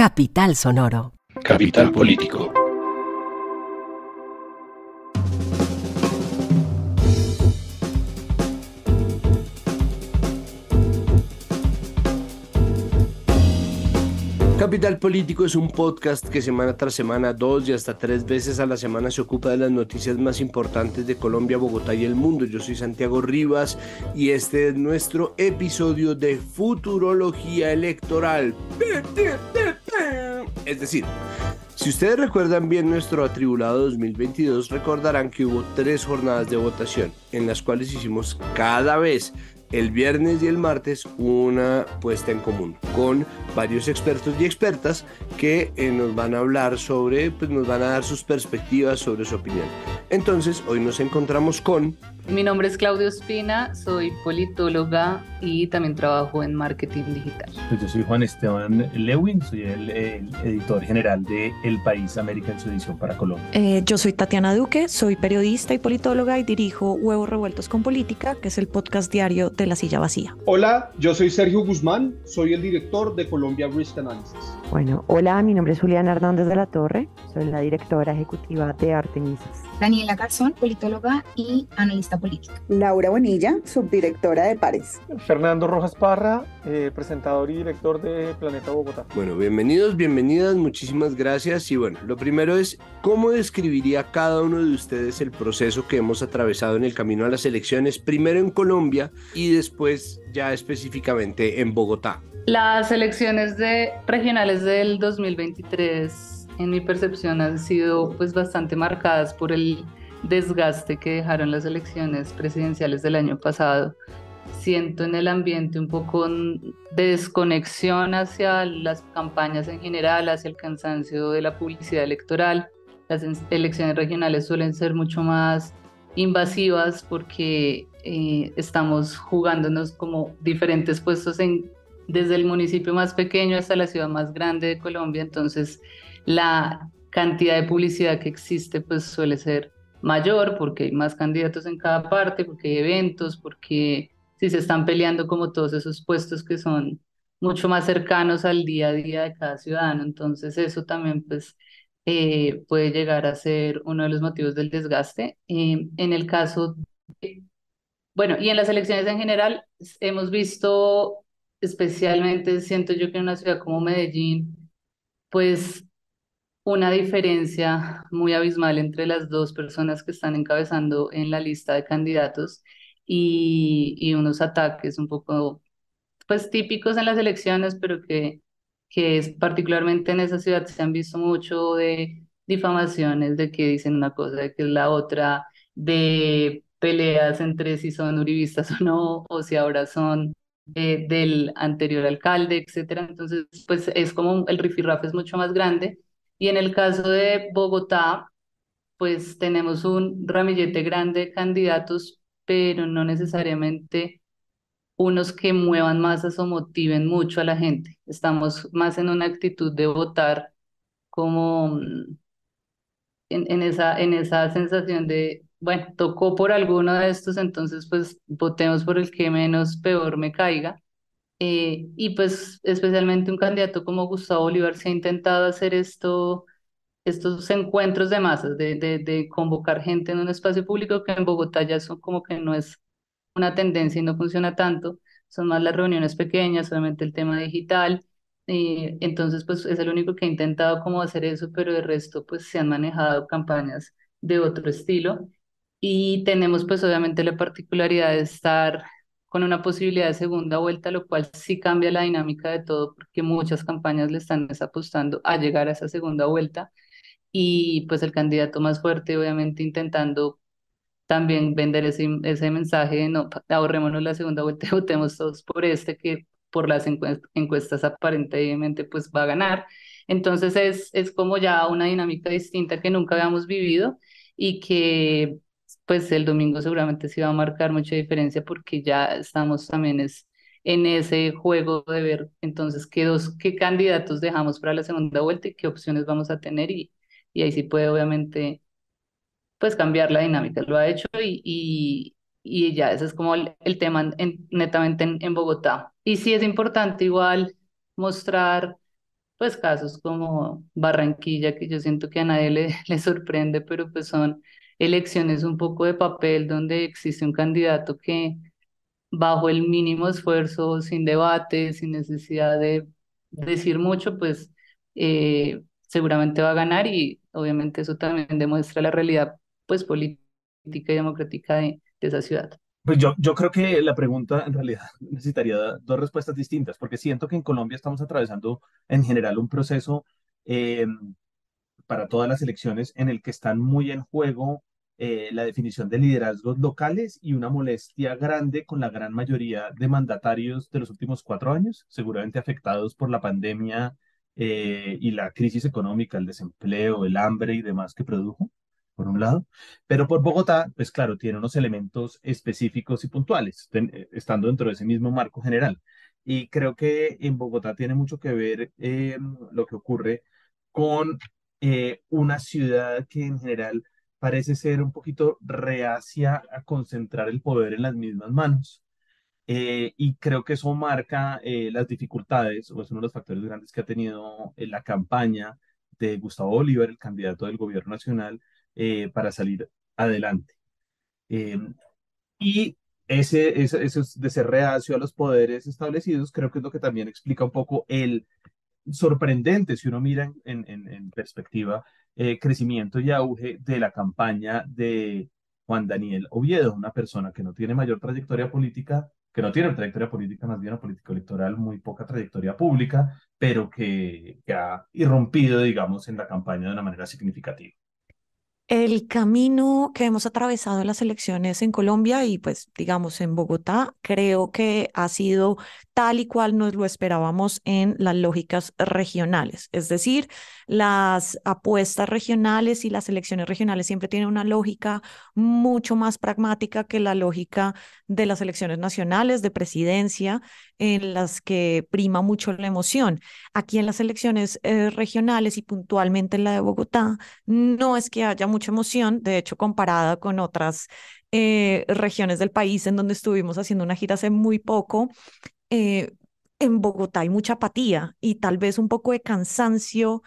Capital Sonoro. Capital Político. Capital Político es un podcast que semana tras semana, dos y hasta tres veces a la semana se ocupa de las noticias más importantes de Colombia, Bogotá y el mundo. Yo soy Santiago Rivas y este es nuestro episodio de Futurología Electoral. Es decir, si ustedes recuerdan bien nuestro atribulado 2022, recordarán que hubo tres jornadas de votación en las cuales hicimos cada vez el viernes y el martes una puesta en común con varios expertos y expertas que eh, nos van a hablar sobre, pues nos van a dar sus perspectivas sobre su opinión. Entonces, hoy nos encontramos con... Mi nombre es Claudio Espina, soy politóloga y también trabajo en marketing digital. Pues yo soy Juan Esteban Lewin, soy el, editor general de El País América en su edición para Colombia. Eh, yo soy Tatiana Duque, soy periodista y politóloga y dirijo Huevos Revueltos con Política, que es el podcast diario de La Silla Vacía. Hola, yo soy Sergio Guzmán, soy el director de Colombia bueno, hola, mi nombre es Juliana Hernández de la Torre, soy la directora ejecutiva de Artemisas. Daniela Garzón, politóloga y analista política. Laura Bonilla, subdirectora de Pares. Fernando Rojas Parra, eh, presentador y director de Planeta Bogotá. Bueno, bienvenidos, bienvenidas, muchísimas gracias. Y bueno, lo primero es, ¿cómo describiría cada uno de ustedes el proceso que hemos atravesado en el camino a las elecciones, primero en Colombia y después ya específicamente en Bogotá? Las elecciones de regionales del 2023 en mi percepción, han sido pues bastante marcadas por el desgaste que dejaron las elecciones presidenciales del año pasado. Siento en el ambiente un poco de desconexión hacia las campañas en general, hacia el cansancio de la publicidad electoral. Las elecciones regionales suelen ser mucho más invasivas porque eh, estamos jugándonos como diferentes puestos en, desde el municipio más pequeño hasta la ciudad más grande de Colombia. Entonces, la cantidad de publicidad que existe pues suele ser mayor porque hay más candidatos en cada parte, porque hay eventos, porque si se están peleando como todos esos puestos que son mucho más cercanos al día a día de cada ciudadano. Entonces eso también pues eh, puede llegar a ser uno de los motivos del desgaste. Eh, en el caso, bueno, y en las elecciones en general hemos visto especialmente, siento yo que en una ciudad como Medellín, pues una diferencia muy abismal entre las dos personas que están encabezando en la lista de candidatos y, unos ataques un poco pues típicos en las elecciones, pero que, que es particularmente en esa ciudad se han visto mucho de difamaciones, de que dicen una cosa, de que es la otra, de peleas entre si son uribistas o no, o si ahora son eh, del anterior alcalde, etcétera. Entonces, pues es como el rifirrafe es mucho más grande y en el caso de Bogotá, pues tenemos un ramillete grande de candidatos, pero no necesariamente unos que muevan masas o motiven mucho a la gente. Estamos más en una actitud de votar como mm, en, esa, en esa sensación de, bueno, tocó por alguno de estos, entonces pues votemos por el que menos peor me caiga. Eh, y pues especialmente un candidato como Gustavo Bolívar se ha intentado hacer esto, estos encuentros de masas, de, de, convocar gente en un espacio público que en Bogotá ya son como que no es una tendencia y no funciona tanto, son más las reuniones pequeñas, solamente el tema digital. Eh, entonces, pues es el único que ha intentado como hacer eso, pero el resto pues se han manejado campañas de otro estilo. Y tenemos pues obviamente la particularidad de estar con una posibilidad de segunda vuelta, lo cual sí cambia la dinámica de todo, porque muchas campañas le están apostando a llegar a esa segunda vuelta y pues el candidato más fuerte obviamente intentando también vender ese, ese mensaje de no, ahorrémonos la segunda vuelta y votemos todos por este que por las encuestas, encuestas aparentemente pues va a ganar. Entonces es, es como ya una dinámica distinta que nunca habíamos vivido y que pues el domingo seguramente sí va a marcar mucha diferencia porque ya estamos también en ese juego de ver entonces qué dos, qué candidatos dejamos para la segunda vuelta y qué opciones vamos a tener y, y ahí sí puede obviamente pues cambiar la dinámica, lo ha hecho y, y, ya ese es como el, tema netamente en, Bogotá. Y sí es importante igual mostrar pues casos como Barranquilla, que yo siento que a nadie le, le sorprende, pero pues son elecciones un poco de papel donde existe un candidato que bajo el mínimo esfuerzo, sin debate, sin necesidad de decir mucho, pues eh, seguramente va a ganar y obviamente eso también demuestra la realidad pues política y democrática de, esa ciudad. Pues yo, yo creo que la pregunta en realidad necesitaría dos respuestas distintas, porque siento que en Colombia estamos atravesando en general un proceso eh, para todas las elecciones en el que están muy en juego eh, la definición de liderazgos locales y una molestia grande con la gran mayoría de mandatarios de los últimos cuatro años, seguramente afectados por la pandemia eh, y la crisis económica, el desempleo, el hambre y demás que produjo, por un lado. Pero por Bogotá, pues claro, tiene unos elementos específicos y puntuales, eh, estando dentro de ese mismo marco general. Y creo que en Bogotá tiene mucho que ver em, lo que ocurre con una ciudad que en general parece ser un poquito reacia a concentrar el poder en las mismas manos. Eh, y creo que eso marca eh, las dificultades, o es uno de los factores grandes que ha tenido eh, la campaña de Gustavo Oliver, el candidato del gobierno nacional, para salir adelante. y ese, ese, ese, de ser reacio a los poderes establecidos, creo que es lo que también explica un poco el sorprendente si uno mira en, en, perspectiva eh, crecimiento y auge de la campaña de Juan Daniel Oviedo, una persona que no tiene mayor trayectoria política, que no tiene trayectoria política, más bien una política electoral, muy poca trayectoria pública, pero que, que ha irrumpido, digamos, en la campaña de una manera significativa. El camino que hemos atravesado en las elecciones en Colombia y pues digamos en Bogotá creo que ha sido tal y cual nos lo esperábamos en las lógicas regionales. Es decir, las apuestas regionales y las elecciones regionales siempre tienen una lógica mucho más pragmática que la lógica de las elecciones nacionales de presidencia, en las que prima mucho la emoción. Aquí en las elecciones eh, regionales y puntualmente en la de Bogotá, no es que haya mucha emoción, de hecho, comparada con otras eh, regiones del país en donde estuvimos haciendo una gira hace muy poco eh, en Bogotá hay mucha apatía y tal vez un poco de cansancio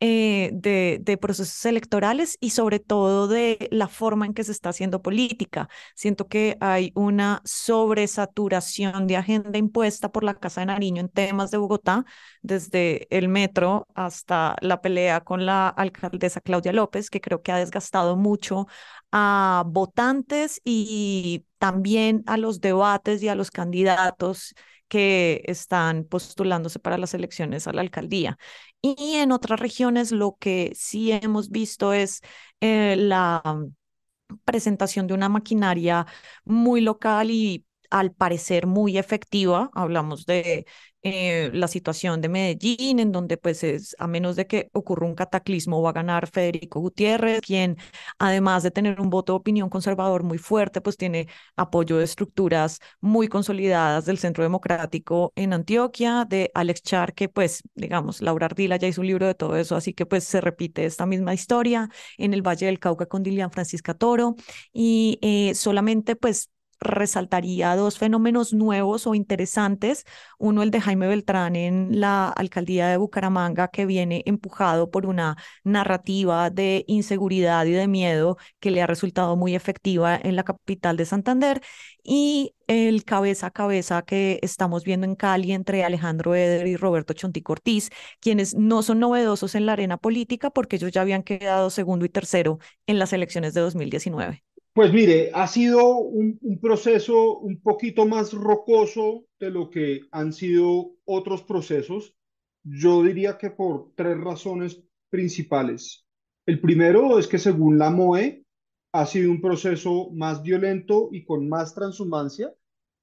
eh, de, de, procesos electorales y sobre todo de la forma en que se está haciendo política. Siento que hay una sobresaturación de agenda impuesta por la Casa de Nariño en temas de Bogotá, desde el metro hasta la pelea con la alcaldesa Claudia López, que creo que ha desgastado mucho a votantes y también a los debates y a los candidatos que están postulándose para las elecciones a la alcaldía. Y en otras regiones lo que sí hemos visto es eh, la mm, presentación de una maquinaria muy local y al parecer muy efectiva. Hablamos de eh, la situación de Medellín, en donde pues es, a menos de que ocurra un cataclismo, va a ganar Federico Gutiérrez, quien además de tener un voto de opinión conservador muy fuerte, pues tiene apoyo de estructuras muy consolidadas del Centro Democrático en Antioquia, de Alex Char, que pues digamos, Laura Ardila ya hizo un libro de todo eso, así que pues se repite esta misma historia en el Valle del Cauca con Dilian Francisca Toro y eh, solamente pues resaltaría dos fenómenos nuevos o interesantes. Uno, el de Jaime Beltrán en la alcaldía de Bucaramanga, que viene empujado por una narrativa de inseguridad y de miedo que le ha resultado muy efectiva en la capital de Santander. Y el cabeza a cabeza que estamos viendo en Cali entre Alejandro Eder y Roberto Chonti Cortiz, quienes no son novedosos en la arena política porque ellos ya habían quedado segundo y tercero en las elecciones de 2019. Pues mire, ha sido un, proceso un poquito más rocoso de lo que han sido otros procesos. Yo diría que por tres razones principales. El primero es que según la MOE ha sido un proceso más violento y con más transhumancia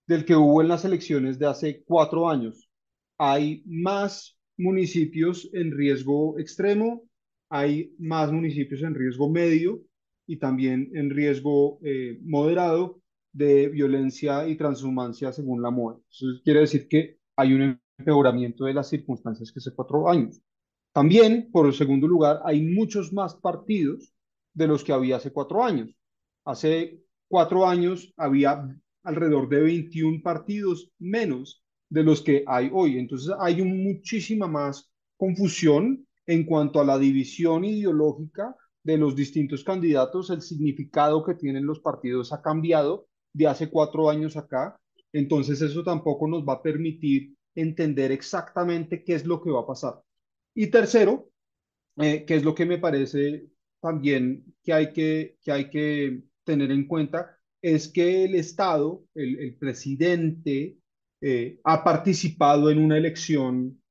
del que hubo en las elecciones de hace cuatro años. Hay más municipios en riesgo extremo, hay más municipios en riesgo medio y también en riesgo eh, moderado de violencia y transhumancia según la MOE. Eso quiere decir que hay un empeoramiento de las circunstancias que hace cuatro años. También, por el segundo lugar, hay muchos más partidos de los que había hace cuatro años. Hace cuatro años había alrededor de 21 partidos menos de los que hay hoy. Entonces hay muchísima más confusión en cuanto a la división ideológica de los distintos candidatos, el significado que tienen los partidos ha cambiado de hace cuatro años acá, entonces eso tampoco nos va a permitir entender exactamente qué es lo que va a pasar. Y tercero, eh, que es lo que me parece también que hay que, que, hay que tener en cuenta, es que el Estado, el, presidente, eh, ha participado en una elección,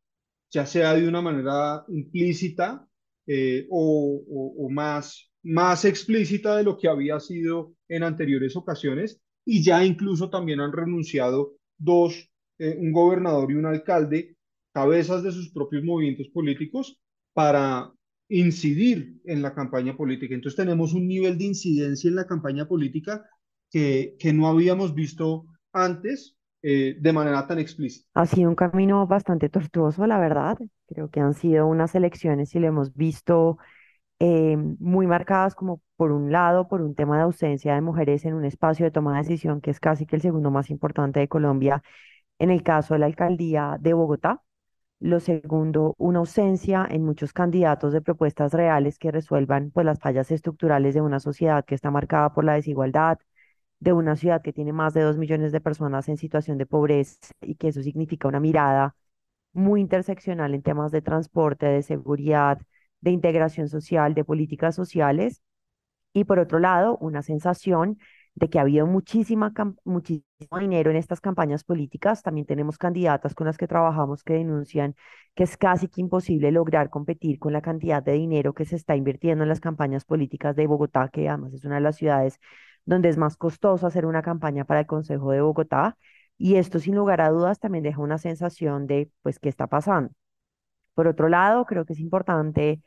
ya sea de una manera implícita eh, o, más, más explícita de lo que había sido en anteriores ocasiones y ya incluso también han renunciado dos, eh, un gobernador y un alcalde, cabezas de sus propios movimientos políticos para incidir en la campaña política. Entonces tenemos un nivel de incidencia en la campaña política que, que no habíamos visto antes eh, de manera tan explícita. Ha sido un camino bastante tortuoso, la verdad. Creo que han sido unas elecciones y lo hemos visto eh, muy marcadas como por un lado, por un tema de ausencia de mujeres en un espacio de toma de decisión que es casi que el segundo más importante de Colombia, en el caso de la alcaldía de Bogotá. Lo segundo, una ausencia en muchos candidatos de propuestas reales que resuelvan pues, las fallas estructurales de una sociedad que está marcada por la desigualdad, de una ciudad que tiene más de dos millones de personas en situación de pobreza y que eso significa una mirada muy interseccional en temas de transporte, de seguridad, de integración social, de políticas sociales. Y por otro lado, una sensación de que ha habido muchísima, muchísimo dinero en estas campañas políticas. También tenemos candidatas con las que trabajamos que denuncian que es casi que imposible lograr competir con la cantidad de dinero que se está invirtiendo en las campañas políticas de Bogotá, que además es una de las ciudades donde es más costoso hacer una campaña para el Consejo de Bogotá y esto sin lugar a dudas también deja una sensación de pues qué está pasando. Por otro lado, creo que es importante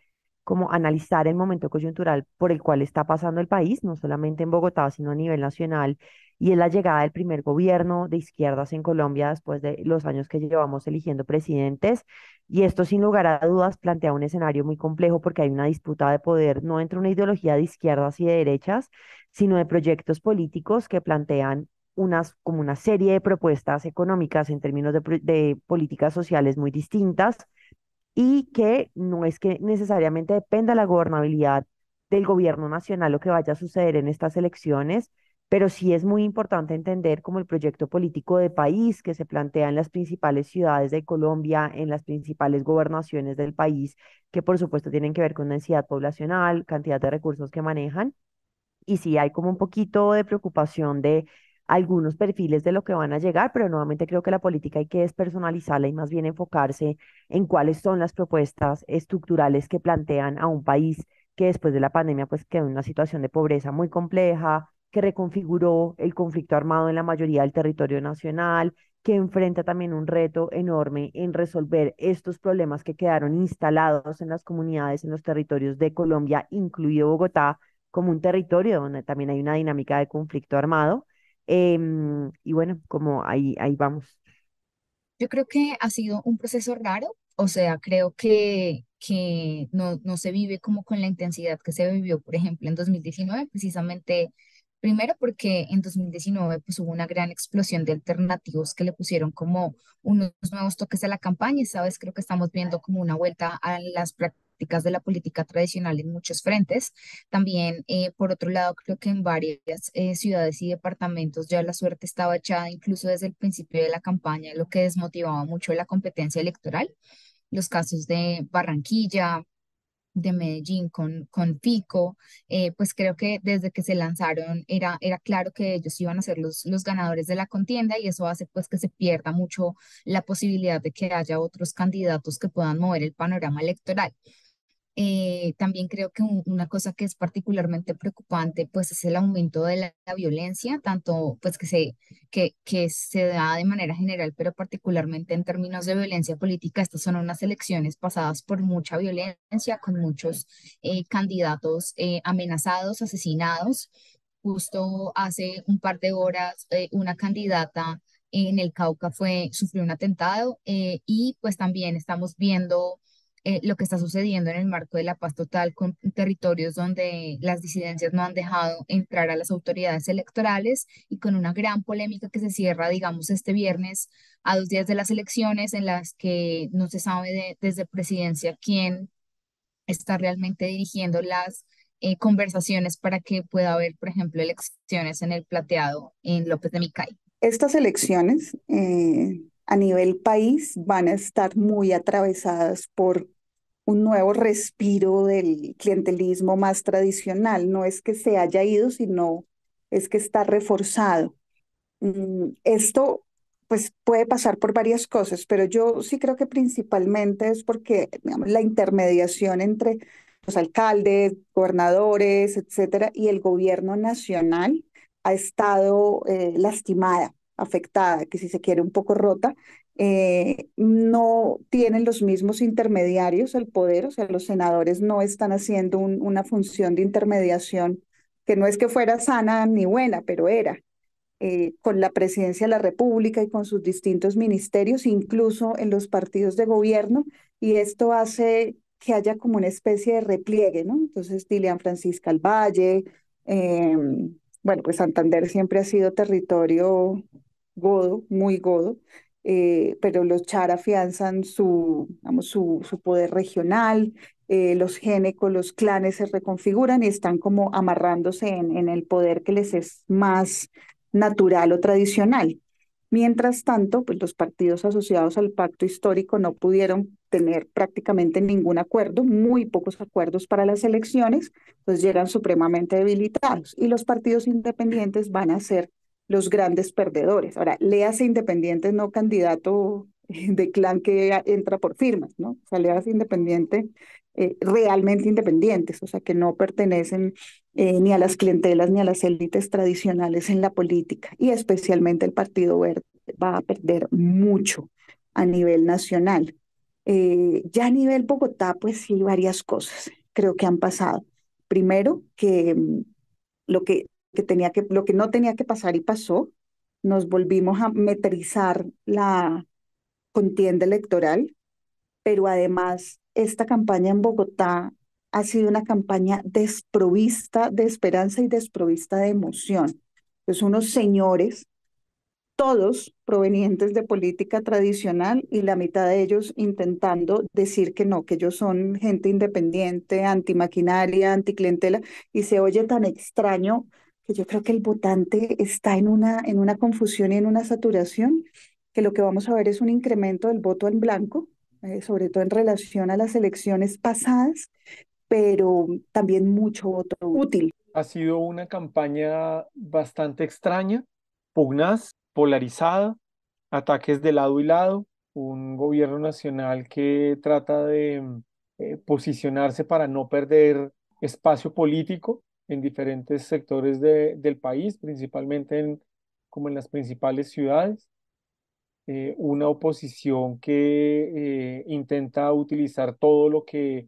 como analizar el momento coyuntural por el cual está pasando el país, no solamente en Bogotá, sino a nivel nacional, y es la llegada del primer gobierno de izquierdas en Colombia después de los años que llevamos eligiendo presidentes. Y esto, sin lugar a dudas, plantea un escenario muy complejo porque hay una disputa de poder, no entre una ideología de izquierdas y de derechas, sino de proyectos políticos que plantean unas, como una serie de propuestas económicas en términos de, de políticas sociales muy distintas y que no es que necesariamente dependa la gobernabilidad del gobierno nacional lo que vaya a suceder en estas elecciones, pero sí es muy importante entender como el proyecto político de país que se plantea en las principales ciudades de Colombia, en las principales gobernaciones del país, que por supuesto tienen que ver con densidad poblacional, cantidad de recursos que manejan, y si hay como un poquito de preocupación de algunos perfiles de lo que van a llegar, pero nuevamente creo que la política hay que despersonalizarla y más bien enfocarse en cuáles son las propuestas estructurales que plantean a un país que después de la pandemia pues quedó en una situación de pobreza muy compleja, que reconfiguró el conflicto armado en la mayoría del territorio nacional, que enfrenta también un reto enorme en resolver estos problemas que quedaron instalados en las comunidades, en los territorios de Colombia, incluido Bogotá, como un territorio donde también hay una dinámica de conflicto armado Em, y bueno, como ahí, ahí vamos. Yo creo que ha sido un proceso raro, o sea, creo que, que no, no se vive como con la intensidad que se vivió, por ejemplo, en 2019, precisamente Primero porque en 2019 pues, hubo una gran explosión de alternativos que le pusieron como unos nuevos toques a la campaña y, sabes, creo que estamos viendo como una vuelta a las prácticas de la política tradicional en muchos frentes. También, eh, por otro lado, creo que en varias eh, ciudades y departamentos ya la suerte estaba echada incluso desde el principio de la campaña, lo que desmotivaba mucho la competencia electoral. Los casos de Barranquilla, de Medellín con, con Pico, eh, pues creo que desde que se lanzaron era, era claro que ellos iban a ser los, los ganadores de la contienda y eso hace pues que se pierda mucho la posibilidad de que haya otros candidatos que puedan mover el panorama electoral. Eh, también creo que una cosa que es particularmente preocupante pues es el aumento de la, violencia, tanto pues que se, que, que se da de manera general, pero particularmente en términos de violencia política, estas son unas elecciones pasadas por mucha violencia, con muchos eh, candidatos eh, amenazados, asesinados. Justo hace un par de horas una candidata en el Cauca fue, sufrió un atentado y pues también estamos viendo eh, lo que está sucediendo en el marco de la paz total con territorios donde las disidencias no han dejado entrar a las autoridades electorales y con una gran polémica que se cierra, digamos, este viernes a dos días de las elecciones en las que no se sabe desde presidencia quién está realmente dirigiendo las eh, conversaciones para que pueda haber, por ejemplo, elecciones en el plateado en López de Micay. Estas elecciones... Eh, a nivel país van a estar muy atravesadas por un nuevo respiro del clientelismo más tradicional. No es que se haya ido, sino es que está reforzado. Mm, esto pues puede pasar por varias cosas, pero yo sí creo que principalmente es porque la intermediación entre los alcaldes, gobernadores, etcétera, y el gobierno nacional ha estado eh, lastimada afectada, que si se quiere un poco rota, eh, no tienen los mismos intermediarios el poder, o sea, los senadores no están haciendo una función de intermediación que no es que fuera sana ni buena, pero era. Eh, con la presidencia de la República y con sus distintos ministerios, incluso en los partidos de gobierno, y esto hace que haya como una especie de repliegue, ¿no? Entonces, Dilian Francisca al em, bueno, pues Santander siempre ha sido territorio godo, muy godo, eh, pero los Char afianzan su, digamos, su, poder regional, eh, los génecos, los clanes se reconfiguran y están como amarrándose en, en el poder que les es más natural o tradicional. Mientras tanto, pues los partidos asociados al pacto histórico no pudieron tener prácticamente ningún acuerdo, muy pocos acuerdos para las elecciones, pues llegan supremamente debilitados y los partidos independientes van a ser los grandes perdedores. Ahora, leas independientes, no candidato eh, de clan que entra por firmas, ¿no? O sea, léase independiente, eh, realmente independientes, o sea, que no pertenecen eh, ni a las clientelas ni a las élites tradicionales en la política. Y especialmente el Partido Verde va a perder mucho a nivel nacional. ya a nivel Bogotá, pues sí, varias cosas creo que han pasado. Primero, que mm, lo que que tenía que, lo que no tenía que pasar y pasó, nos volvimos a metrizar la contienda electoral, pero además esta campaña en Bogotá ha sido una campaña desprovista de esperanza y desprovista de emoción. es pues unos señores, todos provenientes de política tradicional y la mitad de ellos intentando decir que no, que ellos son gente independiente, antimaquinaria, anticlientela, y se oye tan extraño yo creo que el votante está en una, en una confusión y en una saturación, que lo que vamos a ver es un incremento del voto en blanco, eh, sobre todo en relación a las elecciones pasadas, pero también mucho voto útil. Ha sido una campaña bastante extraña, pugnaz, polarizada, ataques de lado y lado, un gobierno nacional que trata de eh, posicionarse para no perder espacio político en diferentes sectores de, del país, principalmente en, como en las principales ciudades. Eh, una oposición que eh, intenta utilizar todo lo que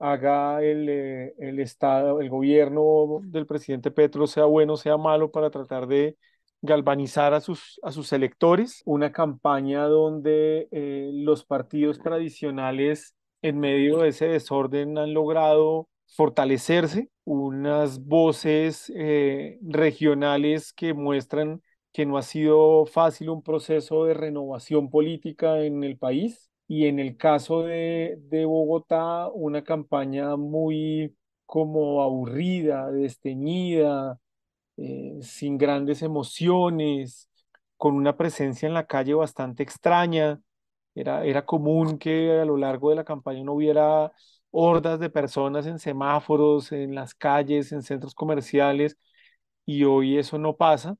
haga el, eh, el, Estado, el gobierno del presidente Petro, sea bueno, sea malo, para tratar de galvanizar a sus, a sus electores. Una campaña donde los partidos tradicionales en medio de ese desorden han logrado fortalecerse unas voces eh, regionales que muestran que no ha sido fácil un proceso de renovación política en el país y en el caso de, Bogotá una campaña muy como aburrida, desteñida, eh, sin grandes emociones, con una presencia en la calle bastante extraña. Era, era común que a lo largo de la campaña no hubiera hordas de personas en semáforos, en las calles, en centros comerciales, y hoy eso no pasa.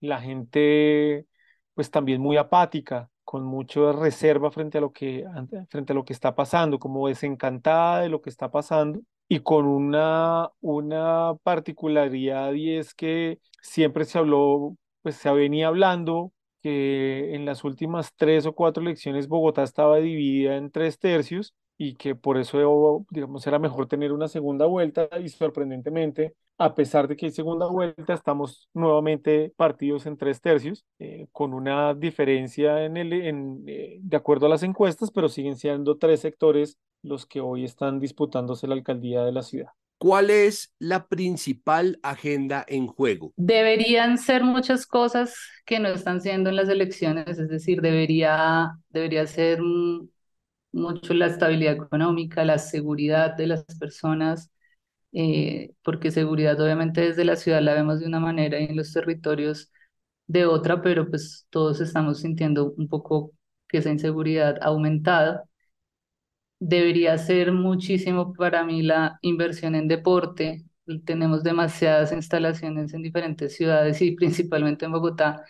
La gente, pues también muy apática, con mucha reserva frente a lo que, frente a lo que está pasando, como desencantada de lo que está pasando y con una, una particularidad y es que siempre se habló, pues se venía hablando que en las últimas tres o cuatro elecciones Bogotá estaba dividida en tres tercios y que por eso, digamos, era mejor tener una segunda vuelta y sorprendentemente, a pesar de que hay segunda vuelta, estamos nuevamente partidos en tres tercios, eh, con una diferencia en el, eh, de acuerdo a las encuestas, pero siguen siendo tres sectores los que hoy están disputándose la alcaldía de la ciudad. ¿Cuál es la principal agenda en juego? Deberían ser muchas cosas que no están siendo en las elecciones, es decir, debería, debería ser mucho la estabilidad económica, la seguridad de las personas, eh, porque seguridad obviamente desde la ciudad la vemos de una manera y en los territorios de otra, pero pues todos estamos sintiendo un poco que esa inseguridad ha aumentado. Debería ser muchísimo para mí la inversión en deporte. Tenemos demasiadas instalaciones en diferentes ciudades y principalmente en Bogotá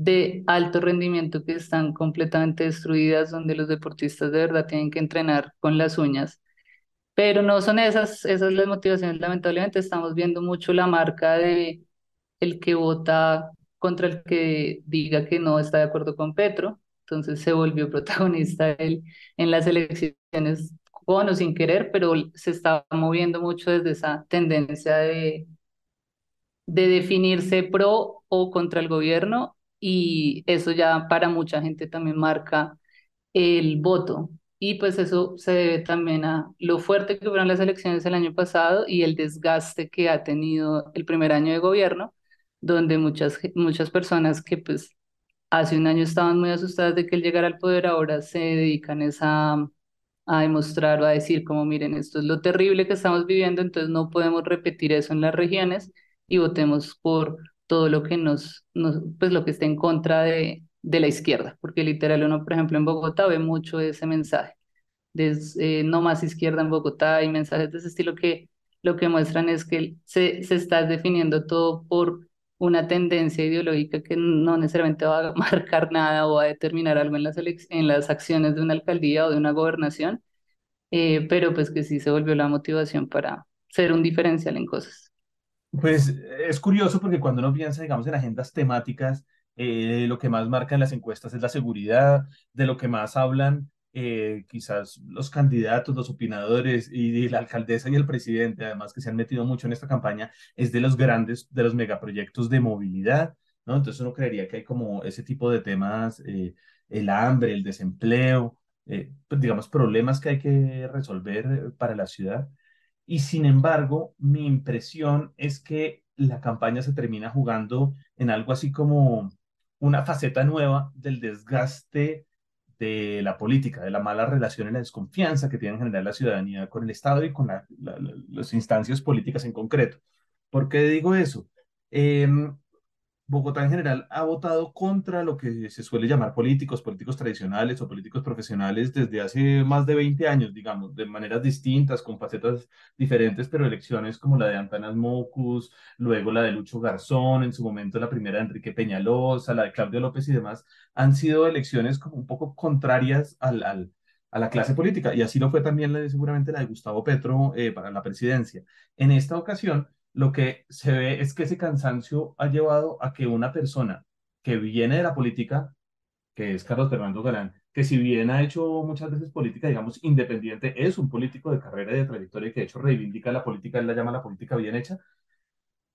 de alto rendimiento que están completamente destruidas, donde los deportistas de verdad tienen que entrenar con las uñas. Pero no son esas, esas las motivaciones, lamentablemente estamos viendo mucho la marca de el que vota contra el que diga que no está de acuerdo con Petro, entonces se volvió protagonista él en las elecciones bueno sin querer, pero se está moviendo mucho desde esa tendencia de, de definirse pro o contra el gobierno y eso ya para mucha gente también marca el voto. Y pues eso se debe también a lo fuerte que fueron las elecciones el año pasado y el desgaste que ha tenido el primer año de gobierno, donde muchas, muchas personas que pues hace un año estaban muy asustadas de que él llegara al poder, ahora se dedican a, a demostrar o a decir como miren, esto es lo terrible que estamos viviendo, entonces no podemos repetir eso en las regiones y votemos por todo lo que nos, nos pues lo que está en contra de, de, la izquierda, porque literal uno, por ejemplo, en Bogotá ve mucho ese mensaje, eh, no más izquierda en Bogotá hay mensajes de ese estilo que lo que muestran es que se, se está definiendo todo por una tendencia ideológica que no necesariamente va a marcar nada o va a determinar algo en las, en las acciones de una alcaldía o de una gobernación, eh, pero pues que sí se volvió la motivación para ser un diferencial en cosas. Pues eh, es curioso porque cuando uno piensa, digamos, en agendas temáticas, eh, lo que más marcan las encuestas es la seguridad, de lo que más hablan eh, quizás los candidatos, los opinadores y, la alcaldesa y el presidente, además que se han metido mucho en esta campaña, es de los grandes, de los megaproyectos de movilidad, ¿no? Entonces uno creería que hay como ese tipo de temas, el hambre, el desempleo, pues, digamos, problemas que hay que resolver para la ciudad y sin embargo, mi impresión es que la campaña se termina jugando en algo así como una faceta nueva del desgaste de la política, de la mala relación y la desconfianza que tiene en general la ciudadanía con el Estado y con las instancias políticas en concreto. ¿Por qué digo eso? Eh, Bogotá en general ha votado contra lo que se suele llamar políticos, políticos tradicionales o políticos profesionales desde hace más de 20 años, digamos, de maneras distintas, con facetas diferentes, pero elecciones como la de Antanas Mocus, luego la de Lucho Garzón, en su momento la primera de Enrique Peñalosa, la de Claudio López y demás, han sido elecciones como un poco contrarias al, al, a la clase política, y así lo fue también la seguramente la de Gustavo Petro eh, para la presidencia. En esta ocasión, lo que se ve es que ese cansancio ha llevado a que una persona que viene de la política, que es Carlos Fernando Galán, que si bien ha hecho muchas veces política, digamos, independiente, es un político de carrera y de trayectoria que de hecho reivindica la política, él la llama la política bien hecha,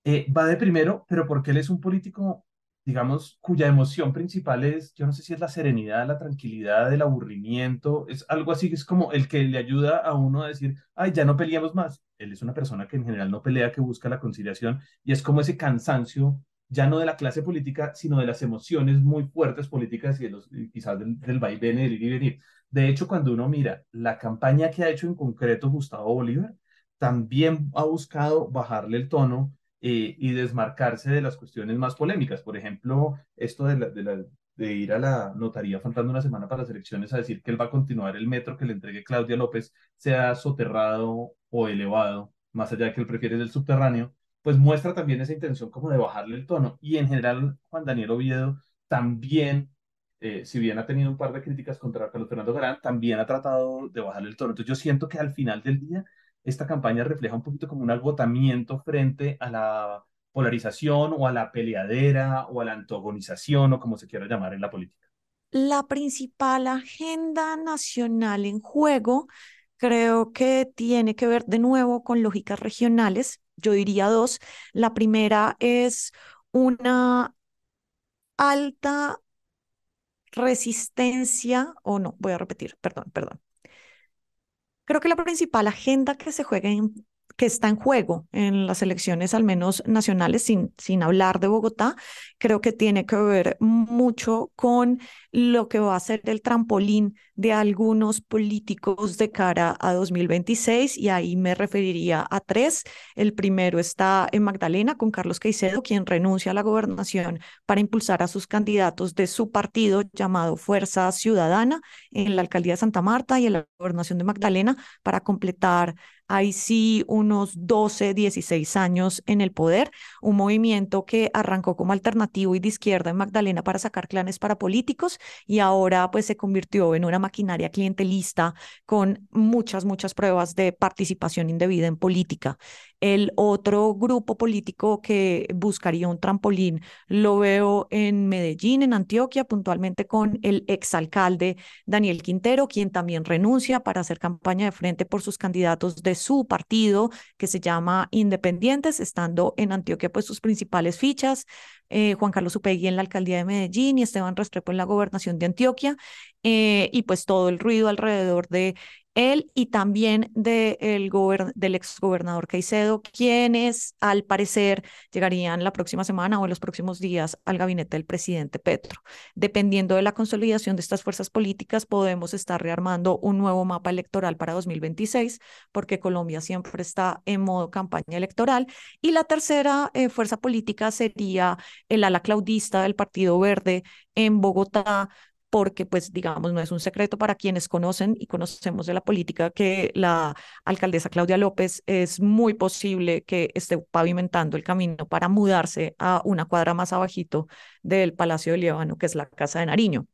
eh, va de primero, pero porque él es un político digamos, cuya emoción principal es, yo no sé si es la serenidad, la tranquilidad, el aburrimiento, es algo así, que es como el que le ayuda a uno a decir, ay, ya no peleamos más. Él es una persona que en general no pelea, que busca la conciliación, y es como ese cansancio, ya no de la clase política, sino de las emociones muy fuertes políticas y, los, quizás del, del vaivén, del ir y venir. De hecho, cuando uno mira la campaña que ha hecho en concreto Gustavo Bolívar, también ha buscado bajarle el tono eh, y desmarcarse de las cuestiones más polémicas. Por ejemplo, esto de, ir a la notaría faltando una semana para las elecciones a decir que él va a continuar el metro que le entregue Claudia López, sea soterrado o elevado, más allá de que él prefiere el subterráneo, pues muestra también esa intención como de bajarle el tono. Y en general, Juan Daniel Oviedo también eh, si bien ha tenido un par de críticas contra Carlos Fernando Garán, también ha tratado de bajarle el tono. Entonces yo siento que al final del día esta campaña refleja un poquito como un agotamiento frente a la polarización o a la peleadera o a la antagonización o como se quiera llamar en la política? La principal agenda nacional en juego creo que tiene que ver de nuevo con lógicas regionales. Yo diría dos. La primera es una alta resistencia, o no, voy a repetir, perdón, perdón. Creo que la principal agenda que se juega en, que está en juego en las elecciones, al menos nacionales, sin, sin hablar de Bogotá, creo que tiene que ver mucho con lo que va a ser el trampolín de algunos políticos de cara a 2026 y ahí me referiría a tres. El primero está en Magdalena con Carlos Queicedo, quien renuncia a la gobernación para impulsar a sus candidatos de su partido llamado Fuerza Ciudadana en la alcaldía de Santa Marta y en la gobernación de Magdalena para completar hay sí unos 12, 16 años en el poder, un movimiento que arrancó como alternativo y de izquierda en Magdalena para sacar clanes para políticos y ahora pues se convirtió en una maquinaria clientelista con muchas, muchas pruebas de participación indebida en política. El otro grupo político que buscaría un trampolín lo veo en Medellín, en Antioquia, puntualmente con el exalcalde Daniel Quintero, quien también renuncia para hacer campaña de frente por sus candidatos de su partido que se llama Independientes, estando en Antioquia, pues sus principales fichas, eh, Juan Carlos Upegui en la alcaldía de Medellín y Esteban Restrepo en la gobernación de Antioquia, eh, y pues todo el ruido alrededor de él y también del exgobernador Caicedo, quienes al parecer llegarían la próxima semana o en los próximos días al gabinete del presidente Petro. Dependiendo de la consolidación de estas fuerzas políticas, podemos estar rearmando un nuevo mapa electoral para 2026, porque Colombia siempre está en modo campaña electoral. Y la tercera eh, fuerza política sería el ala claudista del Partido Verde en Bogotá, porque pues digamos no es un secreto para quienes conocen y conocemos de la política que la alcaldesa Claudia López es muy posible que esté pavimentando el camino para mudarse a una cuadra más abajito del Palacio de Líbano, que es la Casa de Nariño.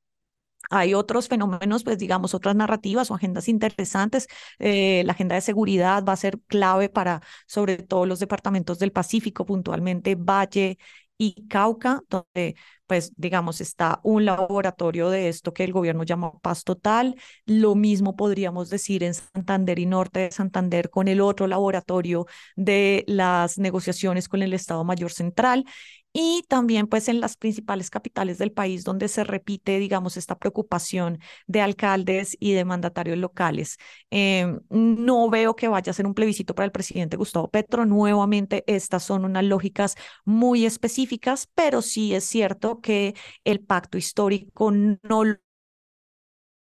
Hay otros fenómenos, pues digamos, otras narrativas o agendas interesantes. Eh, la agenda de seguridad va a ser clave para sobre todo los departamentos del Pacífico, puntualmente Valle y Cauca, donde pues digamos está un laboratorio de esto que el gobierno llama Paz Total. Lo mismo podríamos decir en Santander y Norte de Santander con el otro laboratorio de las negociaciones con el Estado Mayor Central y también pues en las principales capitales del país donde se repite, digamos, esta preocupación de alcaldes y de mandatarios locales. Em, no veo que vaya a ser un plebiscito para el presidente Gustavo Petro. Nuevamente, estas son unas lógicas muy específicas, pero sí es cierto que el pacto histórico no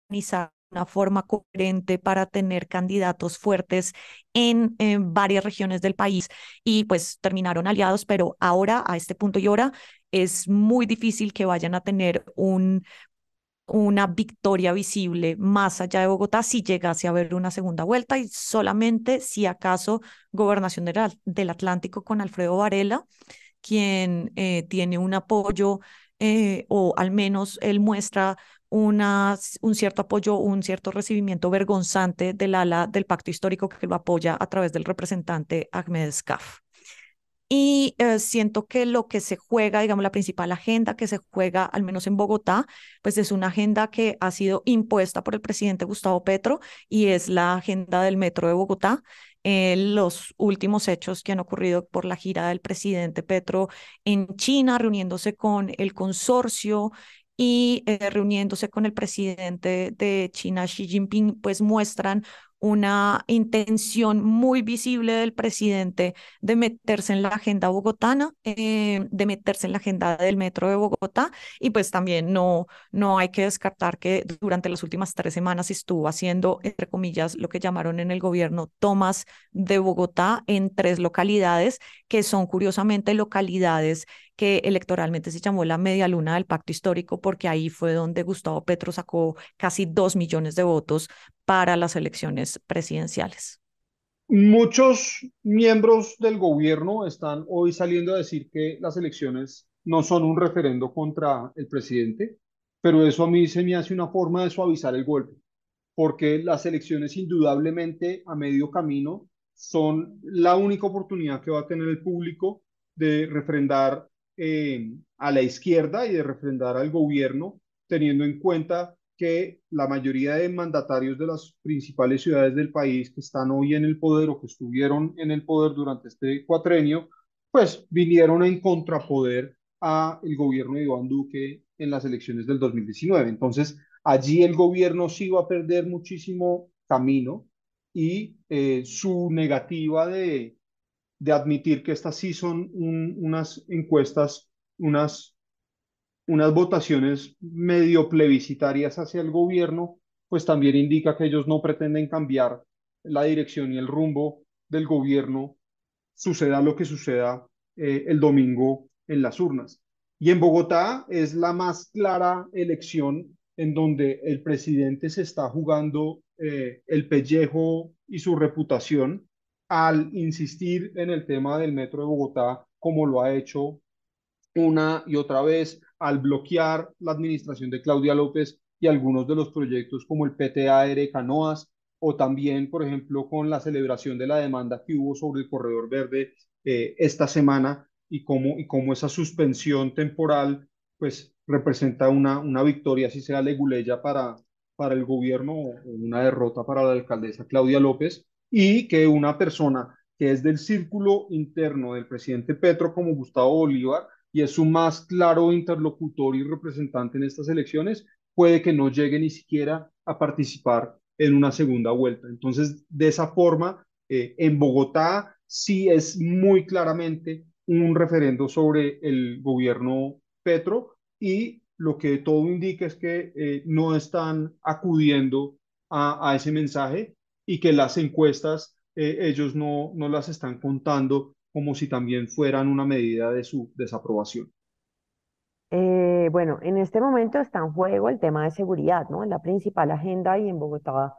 organiza una forma coherente para tener candidatos fuertes en, eh, varias regiones del país y pues terminaron aliados, pero ahora, a este punto y ahora, es muy difícil que vayan a tener un, una victoria visible más allá de Bogotá si llegase a haber una segunda vuelta y solamente si acaso Gobernación del, del Atlántico con Alfredo Varela, quien eh, tiene un apoyo eh, o al menos él muestra un cierto apoyo, un cierto recibimiento vergonzante del ala del pacto histórico que lo apoya a través del representante Ahmed Skaf. Y eh, siento que lo que se juega, digamos, la principal agenda que se juega, al menos en Bogotá, pues es una agenda que ha sido impuesta por el presidente Gustavo Petro y es la agenda del Metro de Bogotá. Eh, los últimos hechos que han ocurrido por la gira del presidente Petro en China, reuniéndose con el consorcio y eh, reuniéndose con el presidente de China, Xi Jinping, pues muestran una intención muy visible del presidente de meterse en la agenda bogotana, eh, de meterse en la agenda del metro de Bogotá y pues también no, no hay que descartar que durante las últimas tres semanas estuvo haciendo, entre comillas, lo que llamaron en el gobierno tomas de Bogotá en tres localidades que son curiosamente localidades que electoralmente se llamó la media luna del pacto histórico, porque ahí fue donde Gustavo Petro sacó casi dos millones de votos para las elecciones presidenciales. Muchos miembros del gobierno están hoy saliendo a decir que las elecciones no son un referendo contra el presidente, pero eso a mí se me hace una forma de suavizar el golpe, porque las elecciones indudablemente a medio camino son la única oportunidad que va a tener el público de refrendar eh, a la izquierda y de refrendar al gobierno, teniendo en cuenta que la mayoría de mandatarios de las principales ciudades del país que están hoy en el poder o que estuvieron en el poder durante este cuatrenio, pues vinieron en contrapoder a el gobierno de Iván Duque en las elecciones del 2019. Entonces, allí el gobierno sí va a perder muchísimo camino y eh, su negativa de de admitir que estas sí son unas encuestas, unas, unas votaciones medio plebiscitarias hacia el gobierno, pues también indica que ellos no pretenden cambiar la dirección y el rumbo del gobierno, suceda lo que suceda eh, el domingo en las urnas. Y en Bogotá es la más clara elección en donde el presidente se está jugando eh, el pellejo y su reputación al insistir en el tema del metro de Bogotá, como lo ha hecho una y otra vez, al bloquear la administración de Claudia López y algunos de los proyectos como el PTAR Canoas, o también, por ejemplo, con la celebración de la demanda que hubo sobre el Corredor Verde eh, esta semana y cómo, y cómo esa suspensión temporal pues representa una, una victoria, si sea leguleya para, para el gobierno o una derrota para la alcaldesa Claudia López y que una persona que es del círculo interno del presidente Petro como Gustavo Bolívar y es su más claro interlocutor y representante en estas elecciones, puede que no llegue ni siquiera a participar en una segunda vuelta. Entonces, de esa forma, eh, en Bogotá sí es muy claramente un referendo sobre el gobierno Petro y lo que todo indica es que eh, no están acudiendo a ese mensaje y que las encuestas eh, ellos no, no las están contando como si también fueran una medida de su desaprobación. Eh, bueno, en este momento está en juego el tema de seguridad, ¿no? En la principal agenda y en Bogotá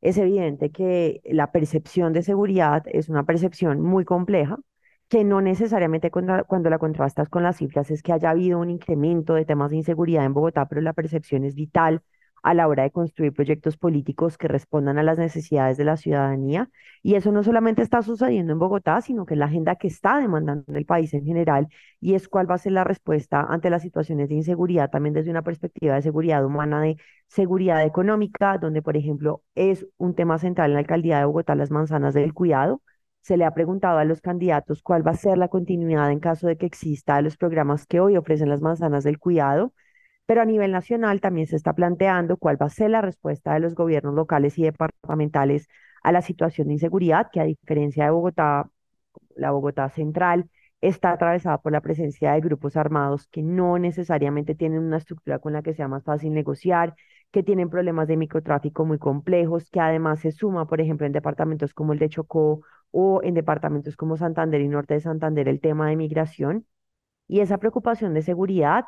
es evidente que la percepción de seguridad es una percepción muy compleja, que no necesariamente cuando la contrastas con las cifras es que haya habido un incremento de temas de inseguridad en Bogotá, pero la percepción es vital a la hora de construir proyectos políticos que respondan a las necesidades de la ciudadanía. Y eso no solamente está sucediendo en Bogotá, sino que es la agenda que está demandando el país en general y es cuál va a ser la respuesta ante las situaciones de inseguridad, también desde una perspectiva de seguridad humana, de seguridad económica, donde, por ejemplo, es un tema central en la alcaldía de Bogotá, las manzanas del cuidado. Se le ha preguntado a los candidatos cuál va a ser la continuidad en caso de que exista de los programas que hoy ofrecen las manzanas del cuidado pero a nivel nacional también se está planteando cuál va a ser la respuesta de los gobiernos locales y departamentales a la situación de inseguridad, que a diferencia de Bogotá, la Bogotá central está atravesada por la presencia de grupos armados que no necesariamente tienen una estructura con la que sea más fácil negociar, que tienen problemas de microtráfico muy complejos, que además se suma, por ejemplo, en departamentos como el de Chocó o en departamentos como Santander y Norte de Santander el tema de migración. Y esa preocupación de seguridad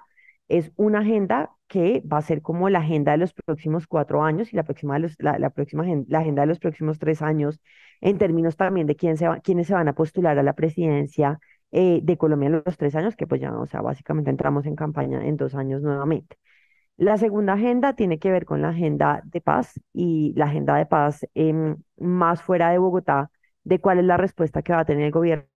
es una agenda que va a ser como la agenda de los próximos cuatro años y la próxima, la, próxima la agenda de los próximos tres años en términos también de quién se va, quiénes se van a postular a la presidencia eh, de Colombia en los tres años, que pues ya, o sea, básicamente entramos en campaña en dos años nuevamente. La segunda agenda tiene que ver con la agenda de paz y la agenda de paz em, más fuera de Bogotá, de cuál es la respuesta que va a tener el gobierno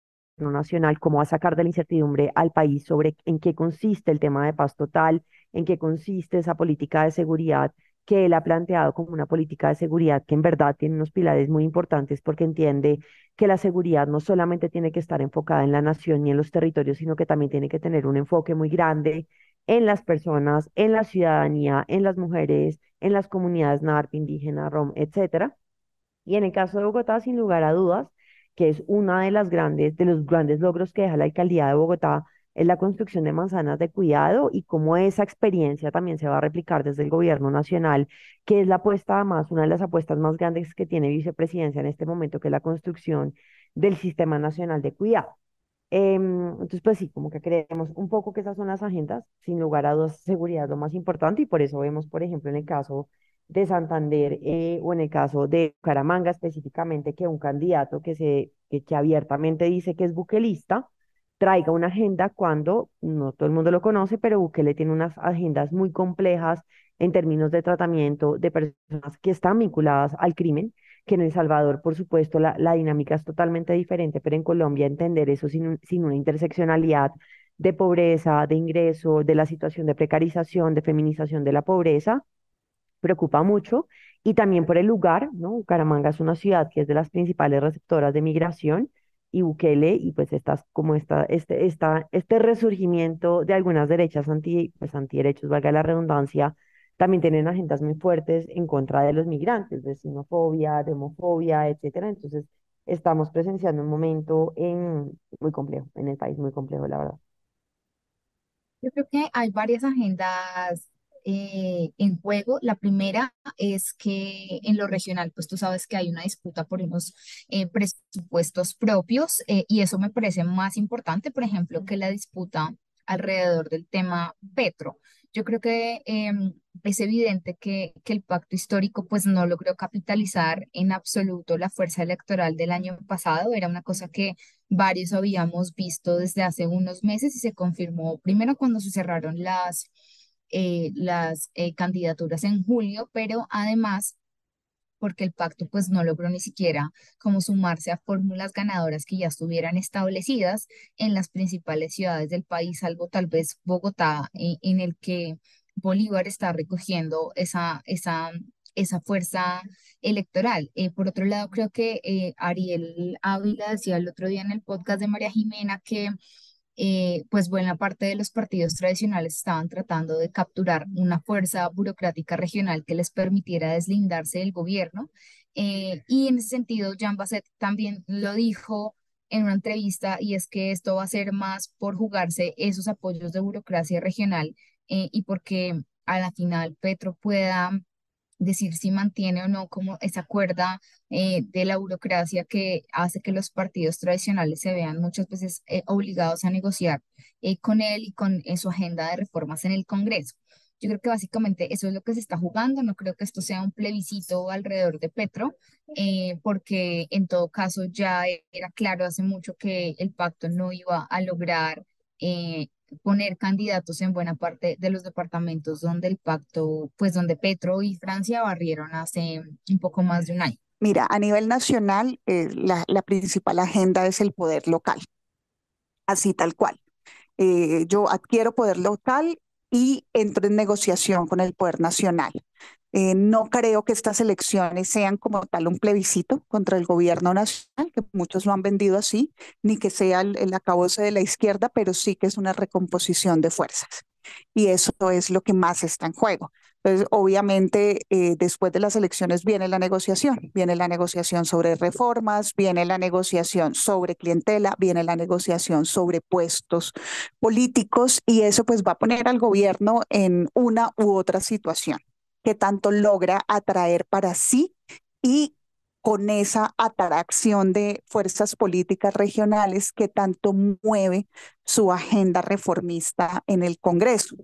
nacional, cómo va a sacar de la incertidumbre al país sobre en qué consiste el tema de paz total, en qué consiste esa política de seguridad que él ha planteado como una política de seguridad que en verdad tiene unos pilares muy importantes porque entiende que la seguridad no solamente tiene que estar enfocada en la nación y en los territorios, sino que también tiene que tener un enfoque muy grande en las personas, en la ciudadanía, en las mujeres, en las comunidades NARP, indígenas rom, etcétera. Y en el caso de Bogotá, sin lugar a dudas, que es una de las grandes, de los grandes logros que deja la alcaldía de Bogotá, es la construcción de manzanas de cuidado y cómo esa experiencia también se va a replicar desde el gobierno nacional, que es la apuesta, más, una de las apuestas más grandes que tiene vicepresidencia en este momento, que es la construcción del Sistema Nacional de Cuidado. Em, entonces, pues sí, como que creemos un poco que esas son las agendas, sin lugar a dudas, seguridad lo más importante y por eso vemos, por ejemplo, en el caso de Santander eh, o en el caso de Caramanga específicamente, que un candidato que, se, que, abiertamente dice que es buquelista traiga una agenda cuando no todo el mundo lo conoce, pero Bukele tiene unas agendas muy complejas en términos de tratamiento de personas que están vinculadas al crimen, que en El Salvador, por supuesto, la, dinámica es totalmente diferente, pero en Colombia entender eso sin, sin una interseccionalidad de pobreza, de ingreso, de la situación de precarización, de feminización de la pobreza, preocupa mucho y también por el lugar, ¿no? Bucaramanga es una ciudad que es de las principales receptoras de migración y Bukele y pues estas, como esta, este, esta, este resurgimiento de algunas derechas anti, pues antiderechos, valga la redundancia, también tienen agendas muy fuertes en contra de los migrantes, de xenofobia, de homofobia, etcétera. Entonces, estamos presenciando un momento en, muy complejo, en el país muy complejo, la verdad. Yo creo que hay varias agendas eh, en juego. La primera es que en lo regional, pues tú sabes que hay una disputa por unos eh, presupuestos propios eh, y eso me parece más importante, por ejemplo, que la disputa alrededor del tema Petro. Yo creo que em, es evidente que, que el pacto histórico pues no logró capitalizar en absoluto la fuerza electoral del año pasado. Era una cosa que varios habíamos visto desde hace unos meses y se confirmó primero cuando se cerraron las eh, las eh, candidaturas en julio, pero además porque el pacto pues no logró ni siquiera como sumarse a fórmulas ganadoras que ya estuvieran establecidas en las principales ciudades del país, salvo tal vez Bogotá, eh, en, el que Bolívar está recogiendo esa, esa, esa fuerza electoral. por otro lado, creo que Ariel Ávila decía el otro día en el podcast de María Jimena que eh, pues buena parte de los partidos tradicionales estaban tratando de capturar una fuerza burocrática regional que les permitiera deslindarse del gobierno. Eh, y en ese sentido, Jean Basset también lo dijo en una entrevista, y es que esto va a ser más por jugarse esos apoyos de burocracia regional eh, y porque a la final Petro pueda decir si mantiene o no como esa cuerda eh, de la burocracia que hace que los partidos tradicionales se vean muchas veces eh, obligados a negociar eh, con él y con su agenda de reformas en el Congreso. Yo creo que básicamente eso es lo que se está jugando, no creo que esto sea un plebiscito alrededor de Petro, porque en todo caso ya era claro hace mucho que el pacto no iba a lograr poner candidatos en buena parte de los departamentos donde el pacto, pues donde Petro y Francia barrieron hace un poco más de un año. Mira, a nivel nacional, eh, la, principal agenda es el poder local, así tal cual. Eh, yo adquiero poder local y entro en negociación con el poder nacional. Eh, no creo que estas elecciones sean como tal un plebiscito contra el gobierno nacional, que muchos lo han vendido así, ni que sea el, acabose de la izquierda, pero sí que es una recomposición de fuerzas. Y eso es lo que más está en juego. Entonces, obviamente, eh, después de las elecciones viene la negociación, viene la negociación sobre reformas, viene la negociación sobre clientela, viene la negociación sobre puestos políticos y eso pues va a poner al gobierno en una u otra situación que tanto logra atraer para sí y con esa atracción de fuerzas políticas regionales que tanto mueve su agenda reformista en el Congreso.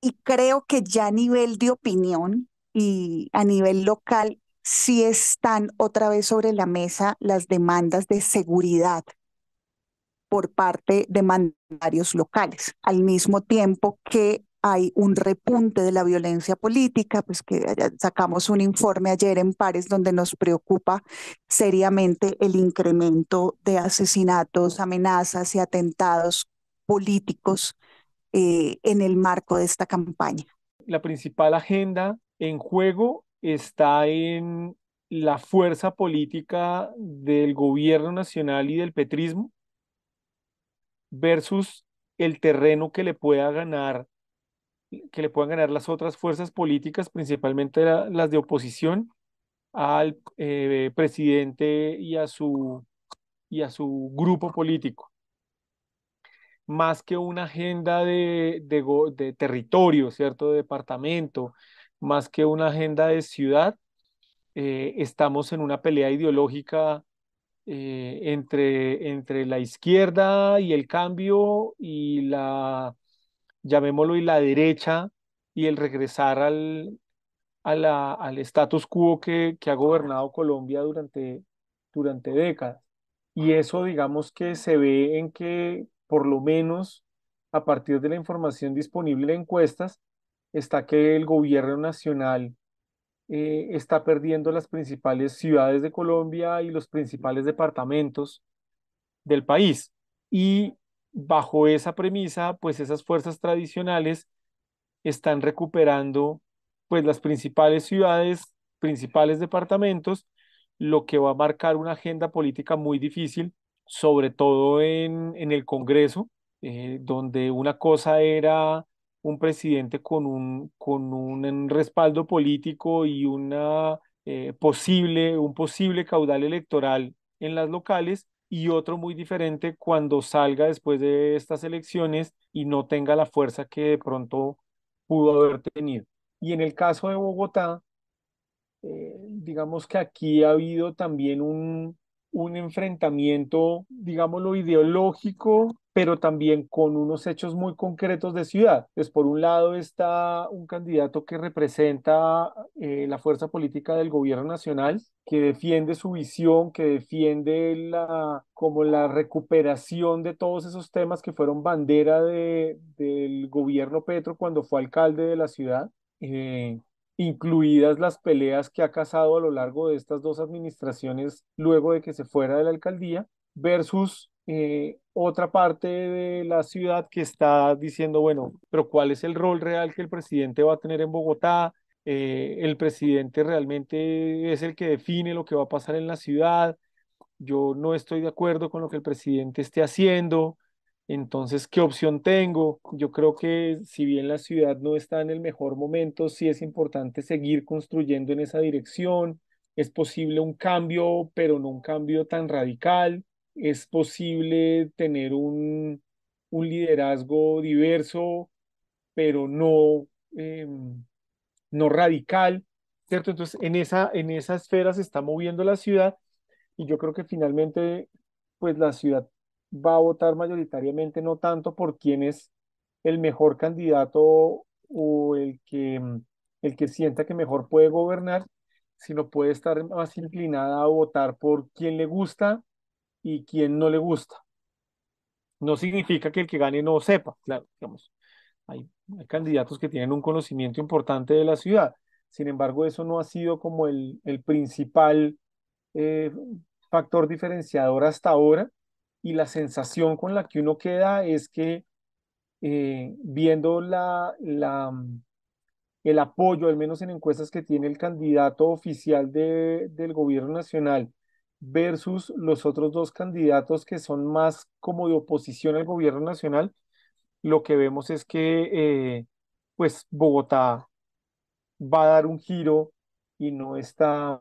Y creo que ya a nivel de opinión y a nivel local sí están otra vez sobre la mesa las demandas de seguridad por parte de mandatarios locales, al mismo tiempo que hay un repunte de la violencia política, pues que sacamos un informe ayer en Pares donde nos preocupa seriamente el incremento de asesinatos, amenazas y atentados políticos eh, en el marco de esta campaña. La principal agenda en juego está en la fuerza política del gobierno nacional y del petrismo versus el terreno que le pueda ganar que le puedan ganar las otras fuerzas políticas, principalmente las de oposición, al eh, presidente y a, su, y a su grupo político. Más que una agenda de, territorio, ¿cierto? De departamento, más que una agenda de ciudad, eh, estamos en una pelea ideológica eh, entre, entre la izquierda y el cambio y la llamémoslo, y la derecha y el regresar al, a al status quo que, que, ha gobernado Colombia durante, durante décadas. Y eso, digamos que se ve en que, por lo menos a partir de la información disponible en encuestas, está que el gobierno nacional eh, está perdiendo las principales ciudades de Colombia y los principales departamentos del país. Y bajo esa premisa, pues esas fuerzas tradicionales están recuperando pues las principales ciudades, principales departamentos, lo que va a marcar una agenda política muy difícil, sobre todo en, el Congreso, eh, donde una cosa era un presidente con un, respaldo político y una, eh, posible, un posible caudal electoral en las locales, y otro muy diferente cuando salga después de estas elecciones y no tenga la fuerza que de pronto pudo haber tenido. Y en el caso de Bogotá, eh, digamos que aquí ha habido también un, un enfrentamiento, digámoslo, ideológico, pero también con unos hechos muy concretos de ciudad. Es pues, por un lado está un candidato que representa eh, la fuerza política del gobierno nacional, que defiende su visión, que defiende la, como la recuperación de todos esos temas que fueron bandera del gobierno Petro cuando fue alcalde de la ciudad. Eh, incluidas las peleas que ha cazado a lo largo de estas dos administraciones luego de que se fuera de la alcaldía, versus eh, otra parte de la ciudad que está diciendo, bueno, pero ¿cuál es el rol real que el presidente va a tener en Bogotá? Eh, el presidente realmente es el que define lo que va a pasar en la ciudad. Yo no estoy de acuerdo con lo que el presidente esté haciendo. Entonces, ¿qué opción tengo? Yo creo que si bien la ciudad no está en el mejor momento, sí es importante seguir construyendo en esa dirección. Es posible un cambio, pero no un cambio tan radical. Es posible tener un, liderazgo diverso, pero no, em, no radical, ¿cierto? Entonces, en esa, en esa esfera se está moviendo la ciudad y yo creo que finalmente, pues la ciudad va a votar mayoritariamente no tanto por quién es el mejor candidato o el que, mm, el que sienta que mejor puede gobernar, sino puede estar más inclinada a votar por quien le gusta y quien no le gusta. No significa que el que gane no sepa, claro, digamos, hay, candidatos que tienen un conocimiento importante de la ciudad, sin embargo, eso no ha sido como el, principal eh, factor diferenciador hasta ahora y la sensación con la que uno queda es que eh, viendo la, la, mm, el apoyo, al menos en encuestas que tiene el candidato oficial del gobierno nacional versus los otros dos candidatos que son más como de oposición al gobierno nacional, lo que vemos es que eh, pues Bogotá va a dar un giro y no está,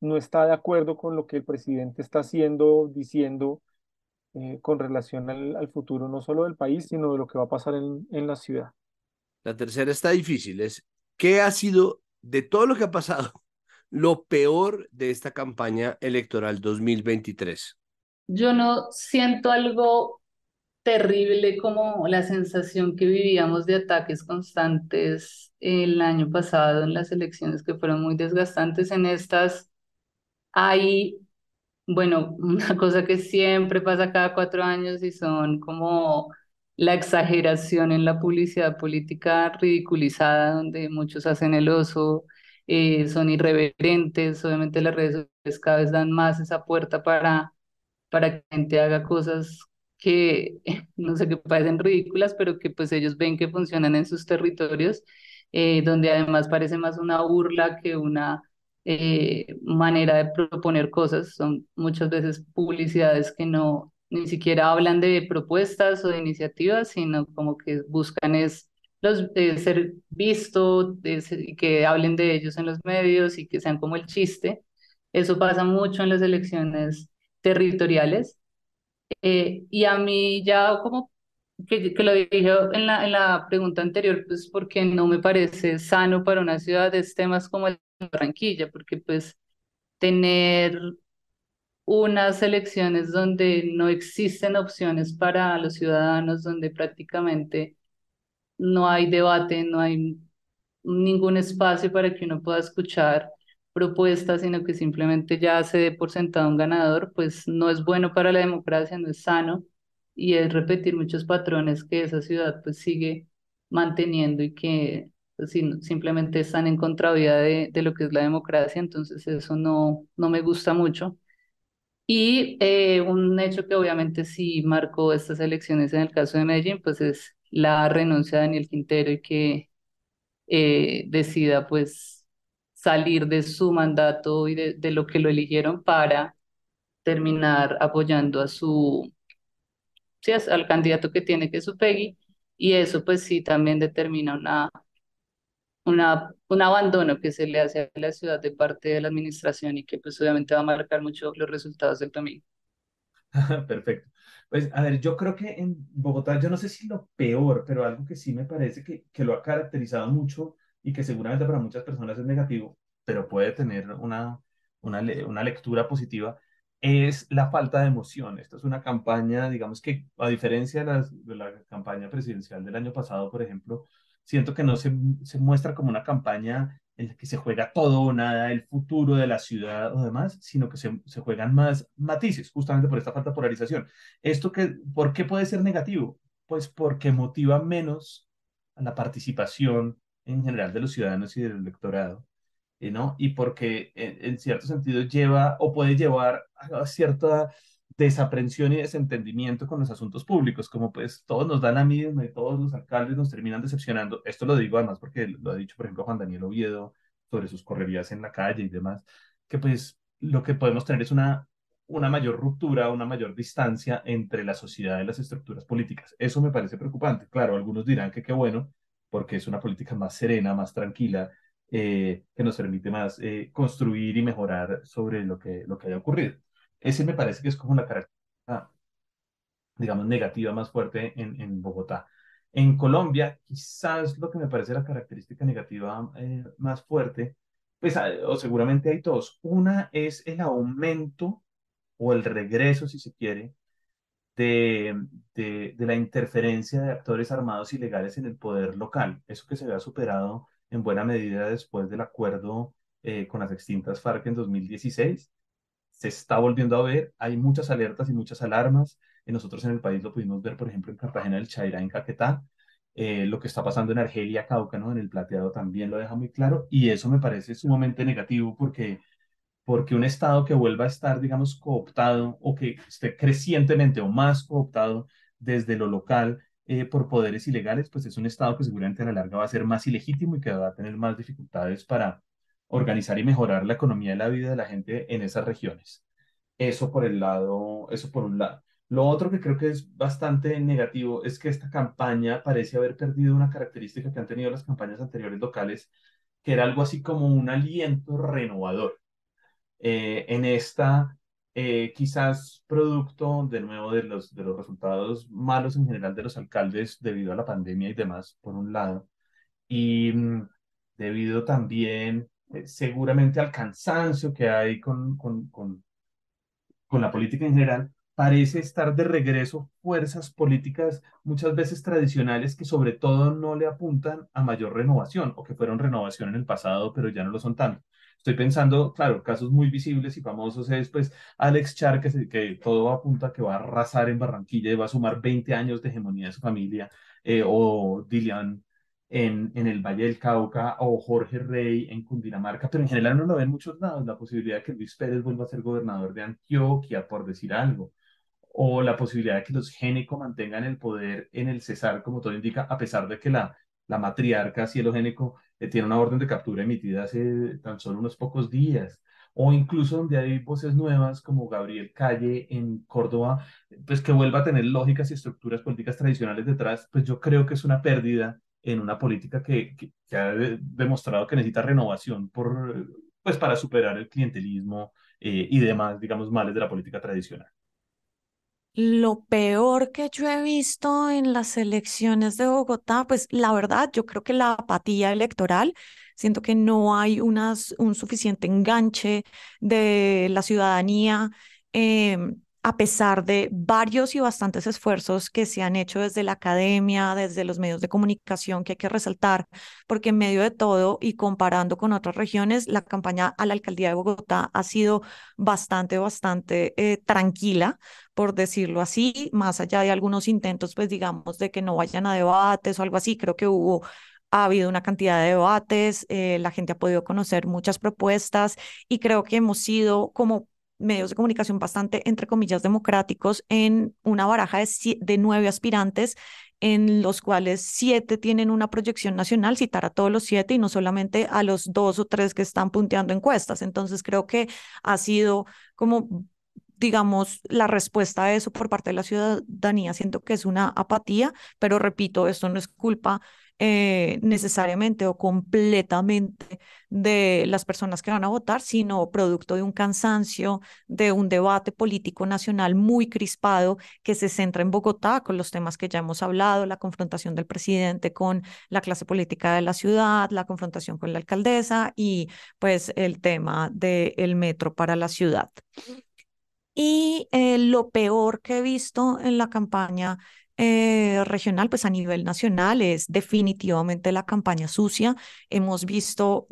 no está de acuerdo con lo que el presidente está haciendo, diciendo eh, con relación al, futuro no solo del país, sino de lo que va a pasar en, la ciudad. La tercera está difícil, es ¿qué ha sido de todo lo que ha pasado lo peor de esta campaña electoral 2023? Yo no siento algo terrible como la sensación que vivíamos de ataques constantes el año pasado en las elecciones que fueron muy desgastantes. En estas hay bueno, una cosa que siempre pasa cada cuatro años y son como la exageración en la publicidad política ridiculizada, donde muchos hacen el oso, eh, son irreverentes, obviamente las redes sociales cada vez dan más esa puerta para, para que gente haga cosas que, no sé, qué parecen ridículas, pero que pues ellos ven que funcionan en sus territorios, eh, donde además parece más una burla que una eh, manera de proponer cosas. Son muchas veces publicidades que no ni siquiera hablan de propuestas o de iniciativas, sino como que buscan es los, eh, ser visto, y que hablen de ellos en los medios y que sean como el chiste. Eso pasa mucho en las elecciones territoriales. Eh, y a mí ya como que, que lo dije en la, en la pregunta anterior, pues porque no me parece sano para una ciudad de temas como el franquilla porque pues tener unas elecciones donde no existen opciones para los ciudadanos, donde prácticamente no hay debate, no hay ningún espacio para que uno pueda escuchar propuestas, sino que simplemente ya se dé por sentado un ganador, pues no es bueno para la democracia, no es sano y es repetir muchos patrones que esa ciudad pues sigue manteniendo y que simplemente están en contravía de, de, lo que es la democracia, entonces eso no, no me gusta mucho. Y eh, un hecho que obviamente sí marcó estas elecciones en el caso de Medellín, pues es la renuncia de Daniel Quintero y que eh, decida pues salir de su mandato y de, lo que lo eligieron para terminar apoyando a su, al candidato que tiene que es su Peggy. Y eso pues sí también determina una un abandono que se le hace a la ciudad de parte de la administración y que pues obviamente va a marcar mucho los resultados del domingo. Perfecto. Pues a ver, yo creo que en Bogotá, yo no sé si lo peor, pero algo que sí me parece que, que lo ha caracterizado mucho y que seguramente para muchas personas es negativo, pero puede tener una, una, una lectura positiva, es la falta de emoción. Esto es una campaña, digamos que a diferencia de, de la campaña presidencial del año pasado, por ejemplo, siento que no se, se muestra como una campaña en la que se juega todo o nada, el futuro de la ciudad o demás, sino que se, juegan más matices, justamente por esta falta de polarización. ¿Esto que, por qué puede ser negativo? Pues porque motiva menos a la participación en general de los ciudadanos y del electorado, ¿no? Y porque en cierto sentido lleva o puede llevar a cierta desaprensión y desentendimiento con los asuntos públicos, como pues todos nos dan a misma y todos los alcaldes nos terminan decepcionando. Esto lo digo además porque lo ha dicho, por ejemplo, Juan Daniel Oviedo sobre sus correrías en la calle y demás, que pues lo que podemos tener es una, una mayor ruptura, una mayor distancia entre la sociedad y las estructuras políticas. Eso me parece preocupante. Claro, algunos dirán que qué bueno, porque es una política más serena, más tranquila, eh, que nos permite más eh, construir y mejorar sobre lo que, lo que haya ocurrido. Ese me parece que es como la característica, digamos, negativa más fuerte en, Bogotá. En Colombia, quizás lo que me parece la característica negativa eh, más fuerte, pues, ah, o seguramente hay dos. Una es el aumento o el regreso, si se quiere, de, de, la interferencia de actores armados ilegales en el poder local. Eso que se había superado en buena medida después del acuerdo eh, con las extintas FARC en 2016 se está volviendo a ver, hay muchas alertas y muchas alarmas. Eh, nosotros en el país lo pudimos ver, por ejemplo, en Cartagena del Chairá, en Caquetá, eh, lo que está pasando en Argelia, Cáucano, en el plateado también lo deja muy claro, y eso me parece sumamente negativo porque, porque un Estado que vuelva a estar, digamos, cooptado o que esté crecientemente o más cooptado desde lo local eh, por poderes ilegales, pues es un Estado que seguramente a la larga va a ser más ilegítimo y que va a tener más dificultades para, organizar y mejorar la economía y la vida de la gente en esas regiones. Eso por el lado, eso por un lado. Lo otro que creo que es bastante negativo es que esta campaña parece haber perdido una característica que han tenido las campañas anteriores locales, que era algo así como un aliento renovador. Eh, en esta, eh, quizás producto de nuevo de los, de los resultados malos en general de los alcaldes debido a la pandemia y demás, por un lado, y mm, debido también eh, seguramente al cansancio que hay con, con, con, con la política en general, parece estar de regreso fuerzas políticas muchas veces tradicionales que sobre todo no le apuntan a mayor renovación o que fueron renovación en el pasado pero ya no lo son tanto. Estoy pensando, claro, casos muy visibles y famosos es pues Alex Char, que, todo apunta que va a arrasar en Barranquilla y va a sumar 20 años de hegemonía de su familia, eh, o Dilian en, en, el Valle del Cauca o Jorge Rey en Cundinamarca, pero en general no lo ven muchos lados, la posibilidad de que Luis Pérez vuelva a ser gobernador de Antioquia, por decir algo, o la posibilidad de que los Génico mantengan el poder en el Cesar, como todo indica, a pesar de que la, la matriarca Cielo Génico eh, tiene una orden de captura emitida hace tan solo unos pocos días o incluso donde hay voces nuevas como Gabriel Calle en Córdoba, pues que vuelva a tener lógicas y estructuras políticas tradicionales detrás, pues yo creo que es una pérdida en una política que, que, ha demostrado que necesita renovación por, pues, para superar el clientelismo eh, y demás, digamos, males de la política tradicional. Lo peor que yo he visto en las elecciones de Bogotá, pues la verdad, yo creo que la apatía electoral, siento que no hay unas, un suficiente enganche de la ciudadanía. Eh, a pesar de varios y bastantes esfuerzos que se han hecho desde la academia, desde los medios de comunicación, que hay que resaltar, porque en medio de todo y comparando con otras regiones, la campaña a la alcaldía de Bogotá ha sido bastante, bastante eh, tranquila, por decirlo así, más allá de algunos intentos, pues digamos, de que no vayan a debates o algo así, creo que hubo ha habido una cantidad de debates, eh, la gente ha podido conocer muchas propuestas y creo que hemos sido como medios de comunicación bastante, entre comillas, democráticos en una baraja de, nueve aspirantes en los cuales siete tienen una proyección nacional, citar a todos los siete y no solamente a los dos o tres que están punteando encuestas. Entonces creo que ha sido como digamos, la respuesta a eso por parte de la ciudadanía. Siento que es una apatía, pero repito, esto no es culpa eh, necesariamente o completamente de las personas que van a votar, sino producto de un cansancio, de un debate político nacional muy crispado que se centra en Bogotá con los temas que ya hemos hablado, la confrontación del presidente con la clase política de la ciudad, la confrontación con la alcaldesa y pues el tema del metro para la ciudad. Y eh, lo peor que he visto en la campaña eh, regional, pues a nivel nacional es definitivamente la campaña sucia. Hemos visto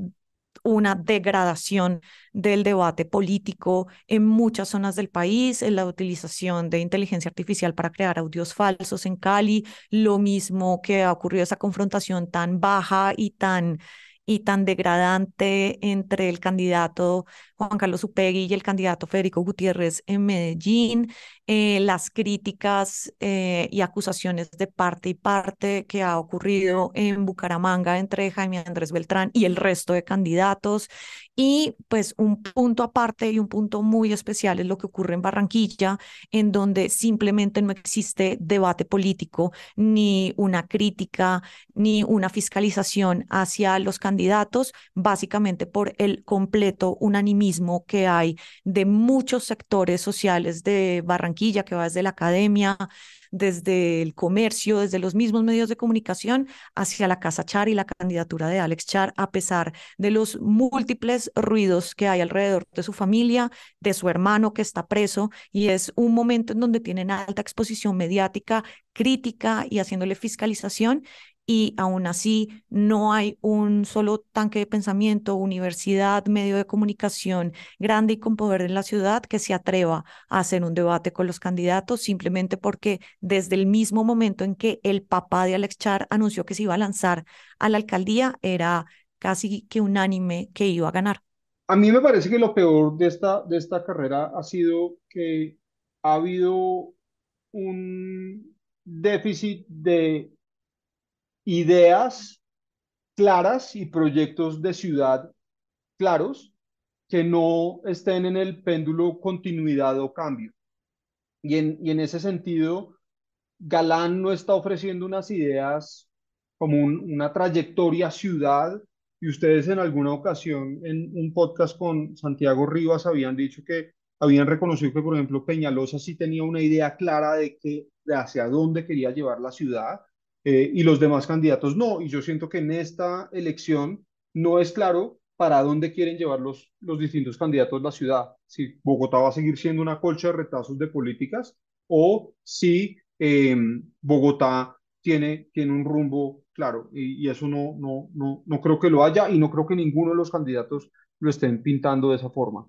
una degradación del debate político en muchas zonas del país, en la utilización de inteligencia artificial para crear audios falsos en Cali, lo mismo que ha ocurrido esa confrontación tan baja y tan y tan degradante entre el candidato Juan Carlos Upegui y el candidato Federico Gutiérrez en Medellín, eh, las críticas eh, y acusaciones de parte y parte que ha ocurrido en Bucaramanga entre Jaime Andrés Beltrán y el resto de candidatos. Y pues un punto aparte y un punto muy especial es lo que ocurre en Barranquilla, en donde simplemente no existe debate político, ni una crítica, ni una fiscalización hacia los candidatos, básicamente por el completo unanimidad que hay de muchos sectores sociales de Barranquilla, que va desde la academia, desde el comercio, desde los mismos medios de comunicación, hacia la Casa Char y la candidatura de Alex Char, a pesar de los múltiples ruidos que hay alrededor de su familia, de su hermano que está preso, y es un momento en donde tienen alta exposición mediática, crítica y haciéndole fiscalización, y aún así no hay un solo tanque de pensamiento, universidad, medio de comunicación grande y con poder en la ciudad que se atreva a hacer un debate con los candidatos, simplemente porque desde el mismo momento en que el papá de Alex Char anunció que se iba a lanzar a la alcaldía, era casi que unánime que iba a ganar. A mí me parece que lo peor de esta, de esta carrera ha sido que ha habido un déficit de ideas claras y proyectos de ciudad claros que no estén en el péndulo continuidad o cambio. Y en, ese sentido, Galán no está ofreciendo unas ideas como una trayectoria ciudad. Y ustedes en alguna ocasión en un podcast con Santiago Rivas habían dicho que habían reconocido que, por ejemplo, Peñalosa sí tenía una idea clara de, que, de hacia dónde quería llevar la ciudad eh, y los demás candidatos no. Y yo siento que en esta elección no es claro para dónde quieren llevar los, los distintos candidatos la ciudad. Si Bogotá va a seguir siendo una colcha de retazos de políticas o si em, Bogotá tiene, tiene un rumbo claro. Y, eso no, no, no, no creo que lo haya y no creo que ninguno de los candidatos lo estén pintando de esa forma.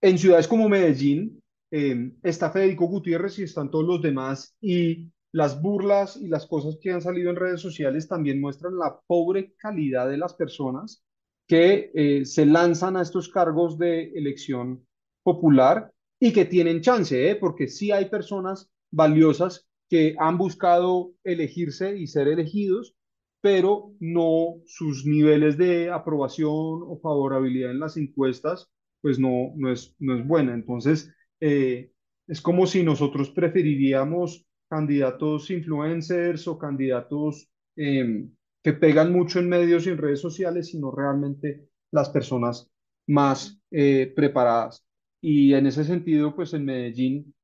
En ciudades como Medellín, em, está Federico Gutiérrez y están todos los demás y las burlas y las cosas que han salido en redes sociales también muestran la pobre calidad de las personas que eh, se lanzan a estos cargos de elección popular y que tienen chance, ¿eh? porque sí hay personas valiosas que han buscado elegirse y ser elegidos, pero no sus niveles de aprobación o favorabilidad en las encuestas, pues no, no, es, no es buena. Entonces, eh, es como si nosotros preferiríamos candidatos influencers o candidatos em, que pegan mucho en medios y en redes sociales, sino realmente las personas más eh, preparadas. Y en ese sentido, pues en Medellín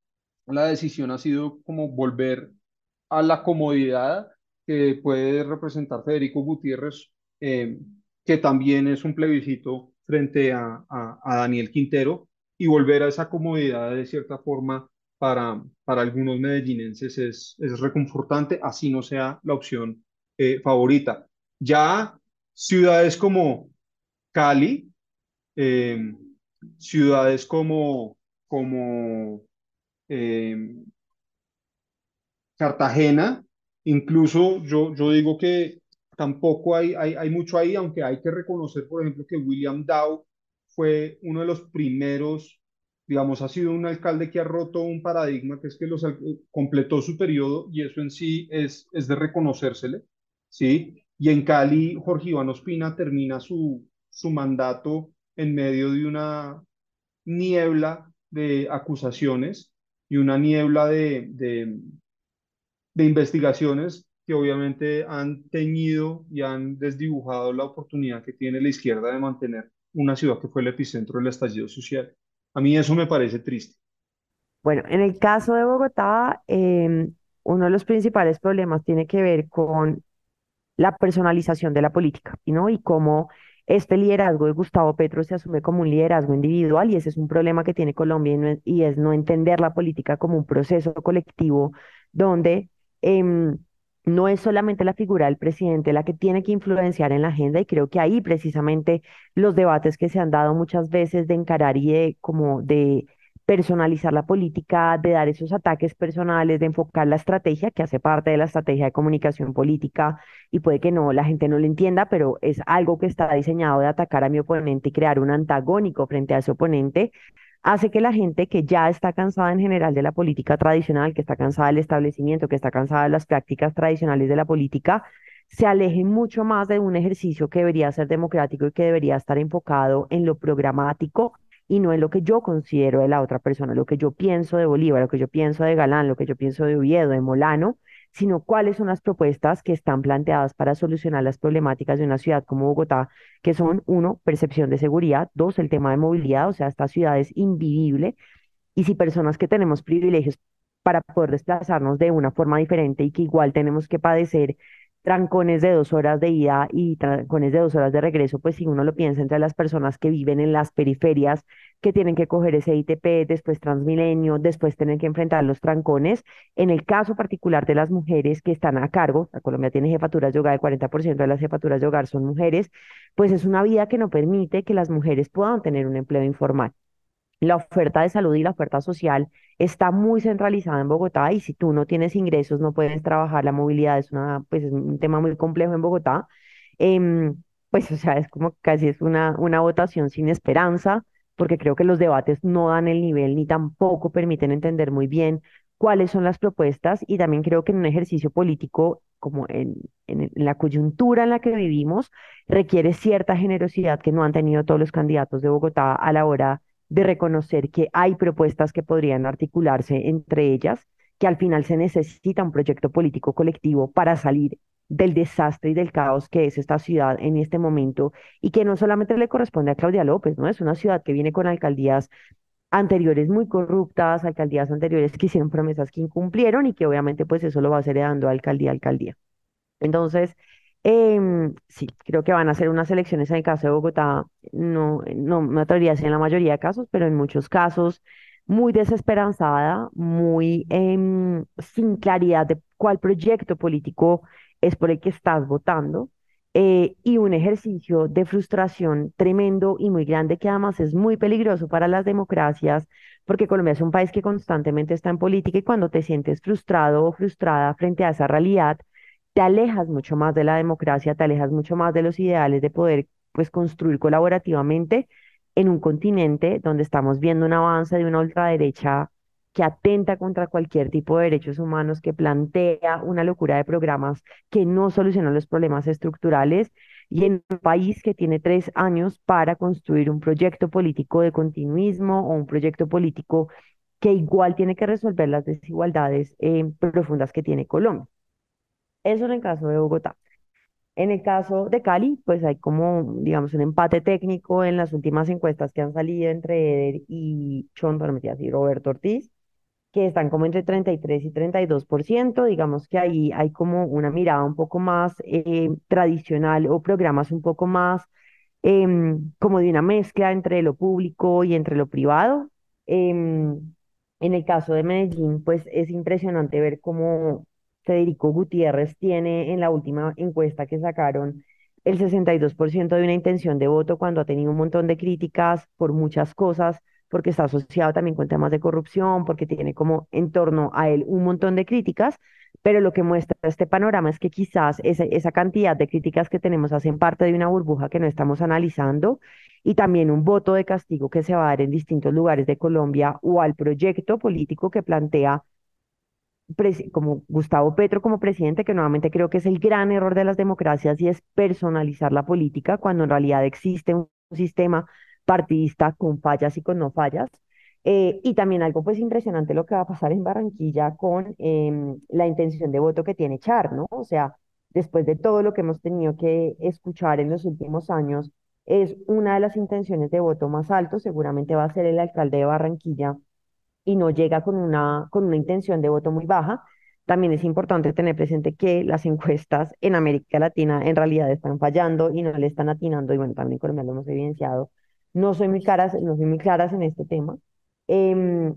la decisión ha sido como volver a la comodidad que puede representar Federico Gutiérrez, em, que también es un plebiscito frente a, a, a Daniel Quintero, y volver a esa comodidad de cierta forma para, para algunos medellinenses es, es reconfortante, así no sea la opción eh, favorita. Ya ciudades como Cali, eh, ciudades como, como eh, Cartagena, incluso yo, yo digo que tampoco hay, hay, hay, mucho ahí, aunque hay que reconocer, por ejemplo, que William Dow fue uno de los primeros digamos, ha sido un alcalde que ha roto un paradigma que es que los, completó su periodo y eso en sí es, es de reconocérsele, ¿sí? Y en Cali, Jorge Iván Ospina termina su, su mandato en medio de una niebla de acusaciones y una niebla de, de, de investigaciones que obviamente han teñido y han desdibujado la oportunidad que tiene la izquierda de mantener una ciudad que fue el epicentro del estallido social. A mí eso me parece triste. Bueno, en el caso de Bogotá, em, uno de los principales problemas tiene que ver con la personalización de la política, ¿no? Y cómo este liderazgo de Gustavo Petro se asume como un liderazgo individual y ese es un problema que tiene Colombia y, es, no entender la política como un proceso colectivo donde em, no es solamente la figura del presidente la que tiene que influenciar en la agenda y creo que ahí precisamente los debates que se han dado muchas veces de encarar y de como de personalizar la política, de dar esos ataques personales, de enfocar la estrategia que hace parte de la estrategia de comunicación política y puede que no la gente no lo entienda, pero es algo que está diseñado de atacar a mi oponente y crear un antagónico frente a ese oponente, hace que la gente que ya está cansada en general de la política tradicional, que está cansada del establecimiento, que está cansada de las prácticas tradicionales de la política, se aleje mucho más de un ejercicio que debería ser democrático y que debería estar enfocado en lo programático y no en lo que yo considero de la otra persona, lo que yo pienso de Bolívar, lo que yo pienso de Galán, lo que yo pienso de Oviedo, de Molano, sino cuáles son las propuestas que están planteadas para solucionar las problemáticas de una ciudad como Bogotá, que son, uno, percepción de seguridad, dos, el tema de movilidad, o sea, esta ciudad es invivible, y si personas que tenemos privilegios para poder desplazarnos de una forma diferente y que igual tenemos que padecer trancones de dos horas de ida y trancones de dos horas de regreso, pues si uno lo piensa entre las personas que viven en las periferias, que tienen que coger ese ITP, después Transmilenio, después tienen que enfrentar los trancones. En el caso particular de las mujeres que están a cargo, la Colombia tiene jefaturas de hogar, el 40% de las jefaturas de hogar son mujeres, pues es una vida que no permite que las mujeres puedan tener un empleo informal. La oferta de salud y la oferta social está muy centralizada en Bogotá y si tú no tienes ingresos no puedes trabajar, la movilidad es, una, pues, un tema muy complejo en Bogotá, em, pues o sea, es como casi es una, una votación sin esperanza, porque creo que los debates no dan el nivel ni tampoco permiten entender muy bien cuáles son las propuestas y también creo que en un ejercicio político como en, en, la coyuntura en la que vivimos requiere cierta generosidad que no han tenido todos los candidatos de Bogotá a la hora de reconocer que hay propuestas que podrían articularse entre ellas, que al final se necesita un proyecto político colectivo para salir del desastre y del caos que es esta ciudad en este momento y que no solamente le corresponde a Claudia López, ¿no? Es una ciudad que viene con alcaldías anteriores muy corruptas, alcaldías anteriores que hicieron promesas que incumplieron y que obviamente pues eso lo va a ser dando alcaldía a alcaldía. Entonces, Em, sí, creo que van a ser unas elecciones en el caso de Bogotá, no, no me atrevería a decir en la mayoría de casos, pero en muchos casos muy desesperanzada, muy em, sin claridad de cuál proyecto político es por el que estás votando. Eh, y un ejercicio de frustración tremendo y muy grande que además es muy peligroso para las democracias, porque Colombia es un país que constantemente está en política y cuando te sientes frustrado o frustrada frente a esa realidad, te alejas mucho más de la democracia, te alejas mucho más de los ideales de poder pues construir colaborativamente en un continente donde estamos viendo un avance de una ultraderecha que atenta contra cualquier tipo de derechos humanos, que plantea una locura de programas que no solucionan los problemas estructurales y en un país que tiene tres años para construir un proyecto político de continuismo o un proyecto político que igual tiene que resolver las desigualdades eh, profundas que tiene Colombia. Eso en el caso de Bogotá. En el caso de Cali, pues hay como, digamos, un empate técnico en las últimas encuestas que han salido entre Eder y John y Roberto Ortiz, que están como entre 33 y 32%. Digamos que ahí hay como una mirada un poco más eh, tradicional o programas un poco más em, como de una mezcla entre lo público y entre lo privado. Em, en el caso de Medellín, pues es impresionante ver cómo Federico Gutiérrez tiene en la última encuesta que sacaron el 62% de una intención de voto cuando ha tenido un montón de críticas por muchas cosas, porque está asociado también con temas de corrupción, porque tiene como en torno a él un montón de críticas, pero lo que muestra este panorama es que quizás esa, esa cantidad de críticas que tenemos hacen parte de una burbuja que no estamos analizando y también un voto de castigo que se va a dar en distintos lugares de Colombia o al proyecto político que plantea como Gustavo Petro como presidente, que nuevamente creo que es el gran error de las democracias y es personalizar la política cuando en realidad existe un sistema partidista con fallas y con no fallas. Eh, y también algo pues impresionante lo que va a pasar en Barranquilla con em, la intención de voto que tiene Char, ¿no? O sea, después de todo lo que hemos tenido que escuchar en los últimos años, es una de las intenciones de voto más alto, seguramente va a ser el alcalde de Barranquilla y no llega con una, con una intención de voto muy baja. También es importante tener presente que las encuestas en América Latina en realidad están fallando y no le están atinando, y bueno, también en Colombia lo hemos evidenciado. No soy muy claras, no soy muy claras en este tema. Em,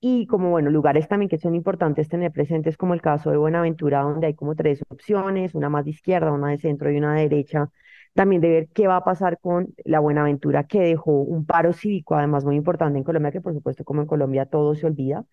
y como, bueno, lugares también que son importantes tener presentes, como el caso de Buenaventura, donde hay como tres opciones, una más de izquierda, una de centro y una de derecha, también de ver qué va a pasar con la Buenaventura que dejó un paro cívico, además muy importante en Colombia, que por supuesto como en Colombia todo se olvida,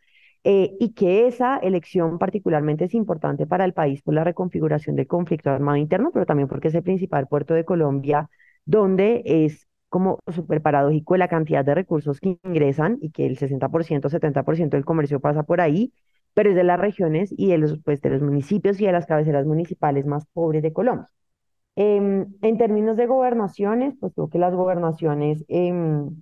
eh, y que esa elección particularmente es importante para el país por la reconfiguración del conflicto armado interno, pero también porque es el principal puerto de Colombia, donde es como súper paradójico la cantidad de recursos que ingresan y que el 60%, 70% del comercio pasa por ahí, pero es de las regiones y de los, pues, de los municipios y de las cabeceras municipales más pobres de Colombia. Em, en términos de gobernaciones, pues creo que las gobernaciones em,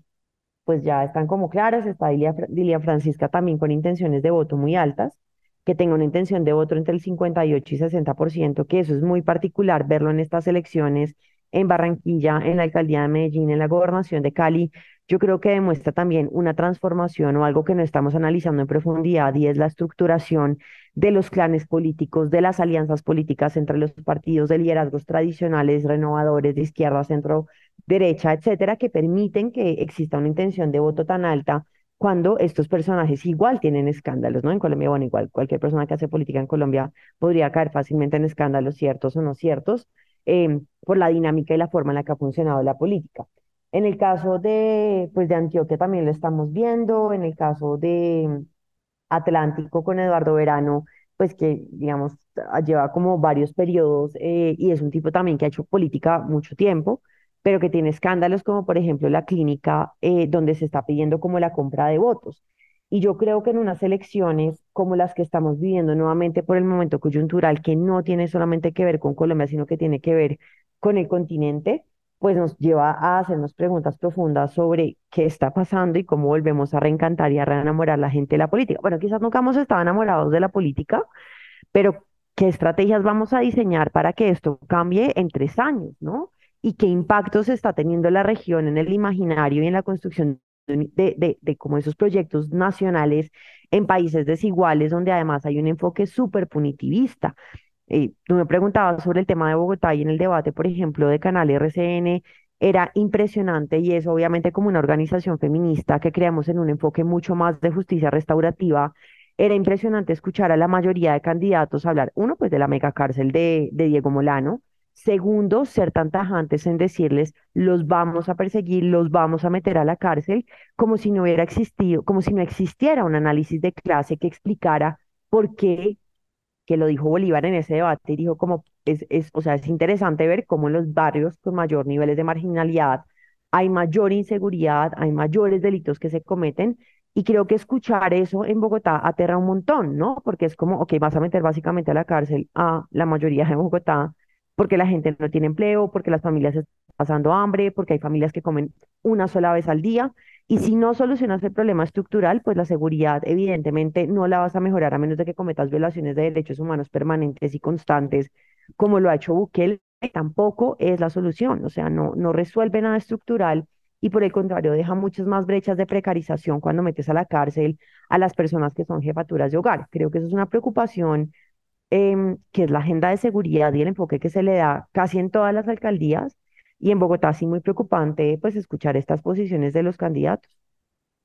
pues ya están como claras, está Dilia, Francisca también con intenciones de voto muy altas, que tenga una intención de voto entre el 58 y 60%, que eso es muy particular verlo en estas elecciones en Barranquilla, en la alcaldía de Medellín, en la gobernación de Cali, yo creo que demuestra también una transformación o algo que no estamos analizando en profundidad y es la estructuración de los clanes políticos, de las alianzas políticas entre los partidos de liderazgos tradicionales, renovadores, de izquierda, centro, derecha, etcétera, que permiten que exista una intención de voto tan alta cuando estos personajes igual tienen escándalos, ¿no? En Colombia, bueno, igual cualquier persona que hace política en Colombia podría caer fácilmente en escándalos ciertos o no ciertos em, por la dinámica y la forma en la que ha funcionado la política. En el caso de, pues de Antioquia también lo estamos viendo, en el caso de Atlántico con Eduardo Verano, pues que, digamos, ah, lleva como varios periodos eh, y es un tipo también que ha hecho política mucho tiempo, pero que tiene escándalos como, por ejemplo, la clínica eh, donde se está pidiendo como la compra de votos. Y yo creo que en unas elecciones como las que estamos viviendo nuevamente por el momento coyuntural, que no tiene solamente que ver con Colombia, sino que tiene que ver con el continente, pues nos lleva a hacernos preguntas profundas sobre qué está pasando y cómo volvemos a reencantar y a reenamorar a la gente de la política. Bueno, quizás nunca hemos estado enamorados de la política, pero qué estrategias vamos a diseñar para que esto cambie en tres años, ¿no? Y qué impactos está teniendo la región en el imaginario y en la construcción de, de, como esos proyectos nacionales en países desiguales donde además hay un enfoque súper punitivista. Eh, tú me preguntabas sobre el tema de Bogotá y en el debate, por ejemplo, de Canal RCN, era impresionante y eso, obviamente como una organización feminista que creamos en un enfoque mucho más de justicia restaurativa, era impresionante escuchar a la mayoría de candidatos hablar, uno, pues de la mega cárcel de, de Diego Molano, Segundo, ser tan tajantes en decirles, los vamos a perseguir, los vamos a meter a la cárcel, como si no hubiera existido, como si no existiera un análisis de clase que explicara por qué que lo dijo Bolívar en ese debate, y dijo como, es, es, o sea, es interesante ver cómo en los barrios con mayor niveles de marginalidad hay mayor inseguridad, hay mayores delitos que se cometen, y creo que escuchar eso en Bogotá aterra un montón, ¿no? Porque es como, ok, vas a meter básicamente a la cárcel a la mayoría de Bogotá porque la gente no tiene empleo, porque las familias pasando hambre, porque hay familias que comen una sola vez al día. Y si no solucionas el problema estructural, pues la seguridad evidentemente no la vas a mejorar a menos de que cometas violaciones de derechos humanos permanentes y constantes, como lo ha hecho Bukele, tampoco es la solución. O sea, no, no resuelve nada estructural y por el contrario deja muchas más brechas de precarización cuando metes a la cárcel a las personas que son jefaturas de hogar. Creo que eso es una preocupación em, que es la agenda de seguridad y el enfoque que se le da casi en todas las alcaldías y en Bogotá sí muy preocupante pues escuchar estas posiciones de los candidatos.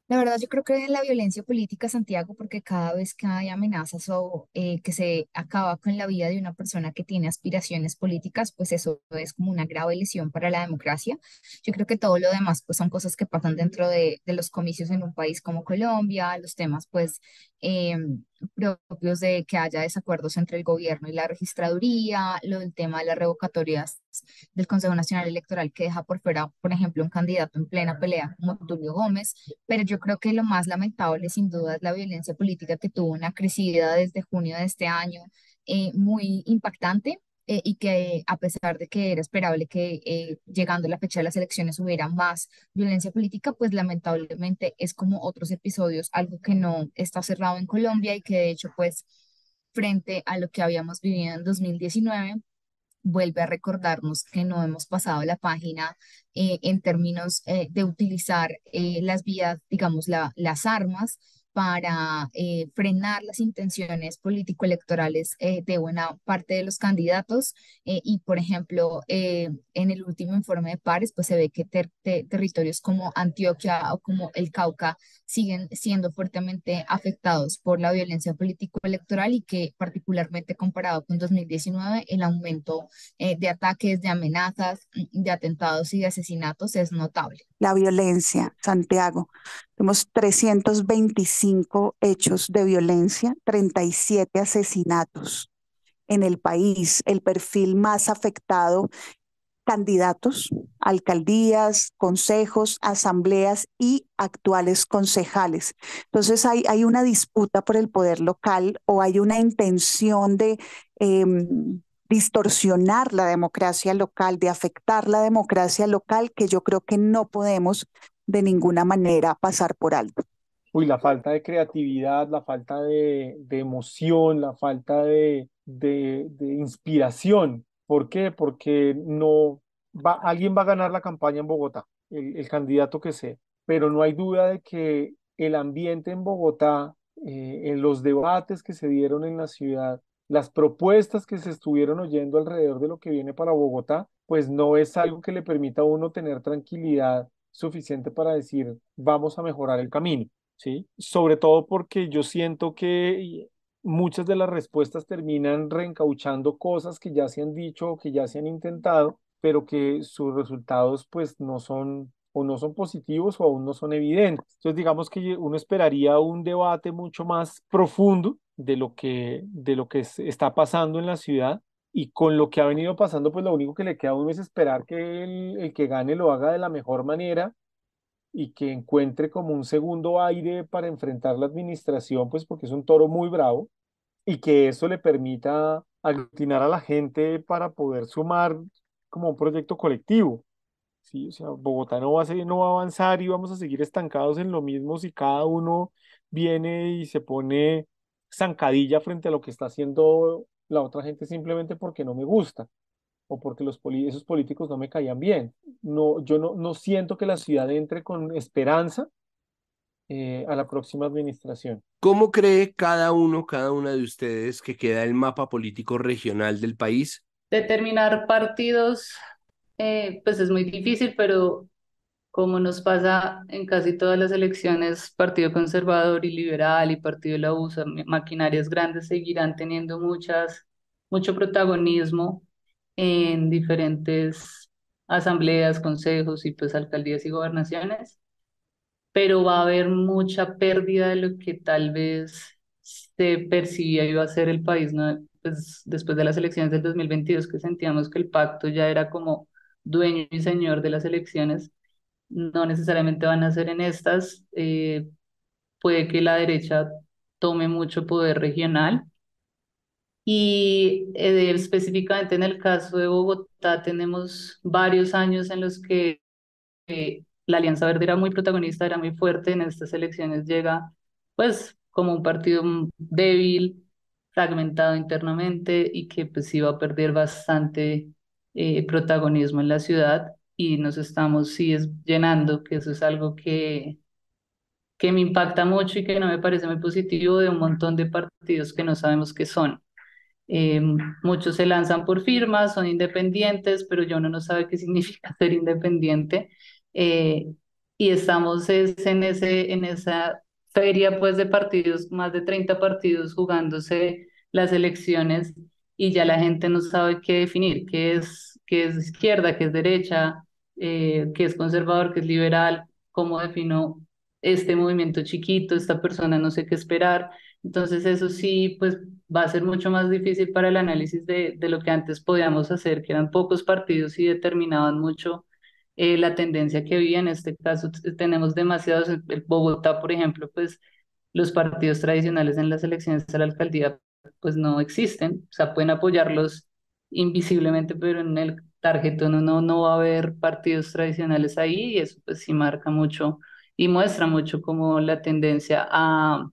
La verdad, yo creo que en la violencia política, Santiago, porque cada vez que hay amenazas o eh, que se acaba con la vida de una persona que tiene aspiraciones políticas, pues eso es como una grave lesión para la democracia. Yo creo que todo lo demás, pues son cosas que pasan dentro de, de los comicios en un país como Colombia, los temas, pues... Em, propios de que haya desacuerdos entre el gobierno y la registraduría, lo del tema de las revocatorias del Consejo Nacional Electoral que deja por fuera, por ejemplo, un candidato en plena pelea como Tulio Gómez, pero yo creo que lo más lamentable sin duda es la violencia política que tuvo una crecida desde junio de este año eh, muy impactante eh, y que a pesar de que era esperable que eh, llegando a la fecha de las elecciones hubiera más violencia política, pues lamentablemente es como otros episodios, algo que no está cerrado en Colombia y que de hecho pues frente a lo que habíamos vivido en 2019 vuelve a recordarnos que no hemos pasado la página eh, en términos de utilizar las vías, digamos, las armas para eh, frenar las intenciones político-electorales eh, de buena parte de los candidatos. Eh, y, por ejemplo, en el último informe de Pares, pues se ve que territorios como Antioquia o como el Cauca siguen siendo fuertemente afectados por la violencia político-electoral y que, particularmente comparado con 2019, el aumento de ataques, de amenazas, de atentados y de asesinatos es notable. La violencia, Santiago. Tenemos 325 hechos de violencia, 37 asesinatos en el país. El perfil más afectado, candidatos, alcaldías, consejos, asambleas y actuales concejales. Entonces hay, hay una disputa por el poder local o hay una intención de... Em, distorsionar la democracia local, de afectar la democracia local, que yo creo que no podemos de ninguna manera pasar por alto. Uy, la falta de creatividad, la falta de, emoción, la falta de, inspiración. ¿Por qué? Porque no alguien va a ganar la campaña en Bogotá, el, candidato que sea, pero no hay duda de que el ambiente en Bogotá, eh, en los debates que se dieron en la ciudad, las propuestas que se estuvieron oyendo alrededor de lo que viene para Bogotá, pues no es algo que le permita a uno tener tranquilidad suficiente para decir, vamos a mejorar el camino, ¿sí? Sobre todo porque yo siento que muchas de las respuestas terminan reencauchando cosas que ya se han dicho o que ya se han intentado, pero que sus resultados pues no son o no son positivos o aún no son evidentes. Entonces digamos que uno esperaría un debate mucho más profundo de lo que, de lo que está pasando en la ciudad y con lo que ha venido pasando, pues lo único que le queda a uno es esperar que el, que gane lo haga de la mejor manera y que encuentre como un segundo aire para enfrentar la administración, pues porque es un toro muy bravo y que eso le permita aglutinar a la gente para poder sumar como un proyecto colectivo. Sí, o sea, Bogotá no va, a no va a avanzar y vamos a seguir estancados en lo mismo si cada uno viene y se pone zancadilla frente a lo que está haciendo la otra gente simplemente porque no me gusta o porque esos políticos no me caían bien. No, yo no, no siento que la ciudad entre con esperanza eh, a la próxima administración. ¿Cómo cree cada uno, cada una de ustedes que queda el mapa político regional del país? Determinar partidos, eh, pues es muy difícil, pero como nos pasa en casi todas las elecciones, Partido Conservador y Liberal y Partido de la USA, maquinarias grandes seguirán teniendo muchas, mucho protagonismo en diferentes asambleas, consejos y pues alcaldías y gobernaciones, pero va a haber mucha pérdida de lo que tal vez se percibía iba a ser el país, pues, después de las elecciones del 2022 que sentíamos que el pacto ya era como dueño y señor de las elecciones, no necesariamente van a ser en estas. Eh, puede que la derecha tome mucho poder regional. Y eh, específicamente en el caso de Bogotá tenemos varios años en los que eh, la Alianza Verde era muy protagonista, era muy fuerte, en estas elecciones llega pues como un partido débil, fragmentado internamente y que pues iba a perder bastante protagonismo en la ciudad y nos estamos sí es llenando, que eso es algo que, que me impacta mucho y que no me parece muy positivo de un montón de partidos que no sabemos qué son. Eh, muchos se lanzan por firmas, son independientes, pero yo no sabe qué significa ser independiente. Eh, y estamos en, ese, en esa feria pues de partidos, más de 30 partidos jugándose las elecciones y ya la gente no sabe qué definir, qué es, qué es izquierda, qué es derecha, eh, que es conservador, que es liberal, cómo defino este movimiento chiquito, esta persona no sé qué esperar. Entonces eso sí, pues va a ser mucho más difícil para el análisis de, de lo que antes podíamos hacer, que eran pocos partidos y determinaban mucho eh, la tendencia que había. En este caso tenemos demasiados, el Bogotá, por ejemplo, pues los partidos tradicionales en las elecciones a la alcaldía pues no existen, o sea, pueden apoyarlos invisiblemente, pero en el tarjetón no, no va a haber partidos tradicionales ahí y eso pues sí marca mucho y muestra mucho como la tendencia a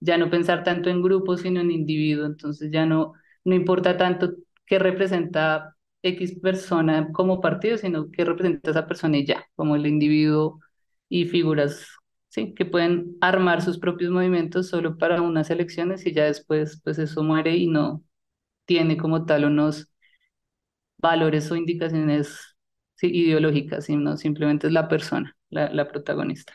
ya no pensar tanto en grupos sino en individuo, entonces ya no, no importa tanto qué representa X persona como partido, sino qué representa esa persona y ya, como el individuo y figuras ¿sí? que pueden armar sus propios movimientos solo para unas elecciones y ya después pues eso muere y no tiene como tal unos valores o indicaciones ideológicas, sino simplemente es la persona, la, protagonista.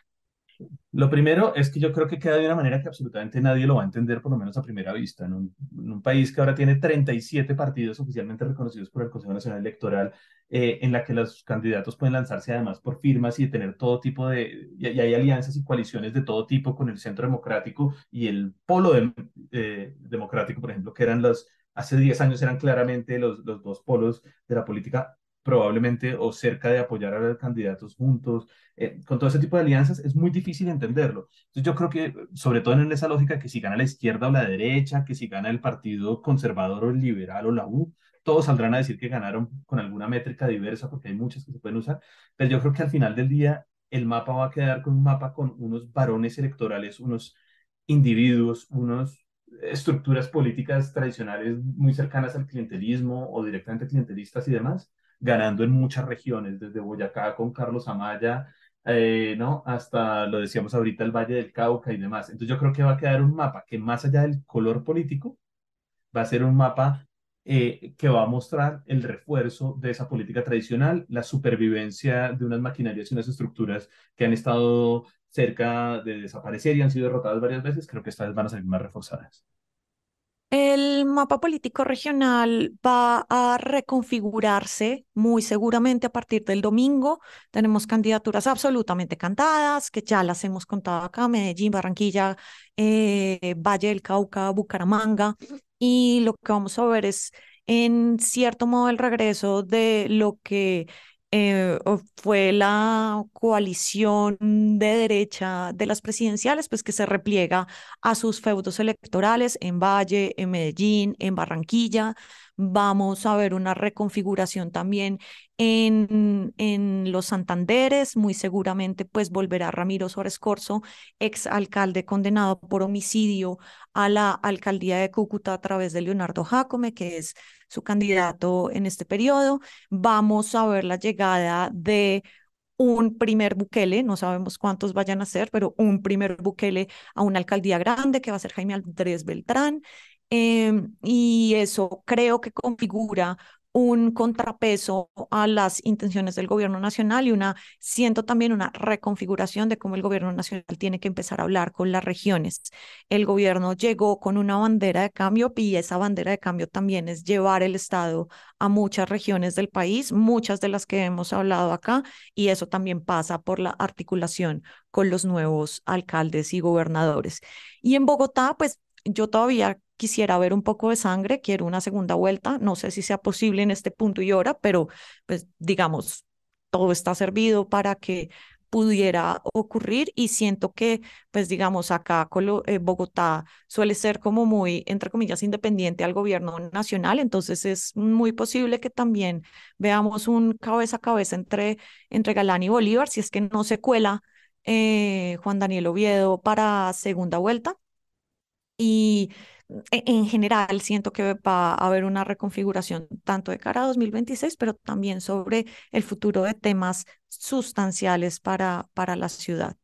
Lo primero es que yo creo que queda de una manera que absolutamente nadie lo va a entender, por lo menos a primera vista. En un, país que ahora tiene 37 partidos oficialmente reconocidos por el Consejo Nacional Electoral, eh, en la que los candidatos pueden lanzarse además por firmas y tener todo tipo de, y, hay alianzas y coaliciones de todo tipo con el Centro Democrático y el Polo eh, Democrático, por ejemplo, que eran las, hace 10 años eran claramente los, los dos polos de la política probablemente o cerca de apoyar a los candidatos juntos, eh, con todo ese tipo de alianzas, es muy difícil entenderlo. Entonces yo creo que, sobre todo en esa lógica, que si gana la izquierda o la derecha, que si gana el partido conservador o el liberal o la U, todos saldrán a decir que ganaron con alguna métrica diversa, porque hay muchas que se pueden usar, pero yo creo que al final del día el mapa va a quedar con un mapa con unos varones electorales, unos individuos, unos estructuras políticas tradicionales muy cercanas al clientelismo o directamente clientelistas y demás, ganando en muchas regiones, desde Boyacá con Carlos Amaya, eh, ¿no? Hasta lo decíamos ahorita, el Valle del Cauca y demás. Entonces yo creo que va a quedar un mapa que más allá del color político, va a ser un mapa eh, que va a mostrar el refuerzo de esa política tradicional, la supervivencia de unas maquinarias y unas estructuras que han estado cerca de desaparecer y han sido derrotadas varias veces, creo que esta vez van a salir más reforzadas. El mapa político regional va a reconfigurarse muy seguramente a partir del domingo. Tenemos candidaturas absolutamente cantadas, que ya las hemos contado acá, Medellín, Barranquilla, eh, Valle del Cauca, Bucaramanga. Y lo que vamos a ver es, en cierto modo, el regreso de lo que eh, fue la coalición de derecha de las presidenciales, pues que se repliega a sus feudos electorales en Valle, en Medellín, en Barranquilla, Vamos a ver una reconfiguración también en, en los Santanderes, muy seguramente pues volverá Ramiro Suárez Corzo, ex alcalde condenado por homicidio a la alcaldía de Cúcuta a través de Leonardo Jacome, que es su candidato en este periodo. Vamos a ver la llegada de un primer buquele, no sabemos cuántos vayan a ser, pero un primer buquele a una alcaldía grande que va a ser Jaime Andrés Beltrán. Em, y eso creo que configura un contrapeso a las intenciones del gobierno nacional y una, siento también una reconfiguración de cómo el gobierno nacional tiene que empezar a hablar con las regiones. El gobierno llegó con una bandera de cambio y esa bandera de cambio también es llevar el Estado a muchas regiones del país, muchas de las que hemos hablado acá, y eso también pasa por la articulación con los nuevos alcaldes y gobernadores. Y en Bogotá, pues yo todavía quisiera ver un poco de sangre, quiero una segunda vuelta, no sé si sea posible en este punto y hora, pero pues digamos, todo está servido para que pudiera ocurrir y siento que, pues digamos, acá eh, Bogotá suele ser como muy, entre comillas, independiente al gobierno nacional, entonces es muy posible que también veamos un cabeza a cabeza entre, entre Galán y Bolívar, si es que no se cuela eh, Juan Daniel Oviedo para segunda vuelta. Y e-, en general siento que va a haber una reconfiguración tanto de cara a 2026, pero también sobre el futuro de temas sustanciales para, para la ciudad.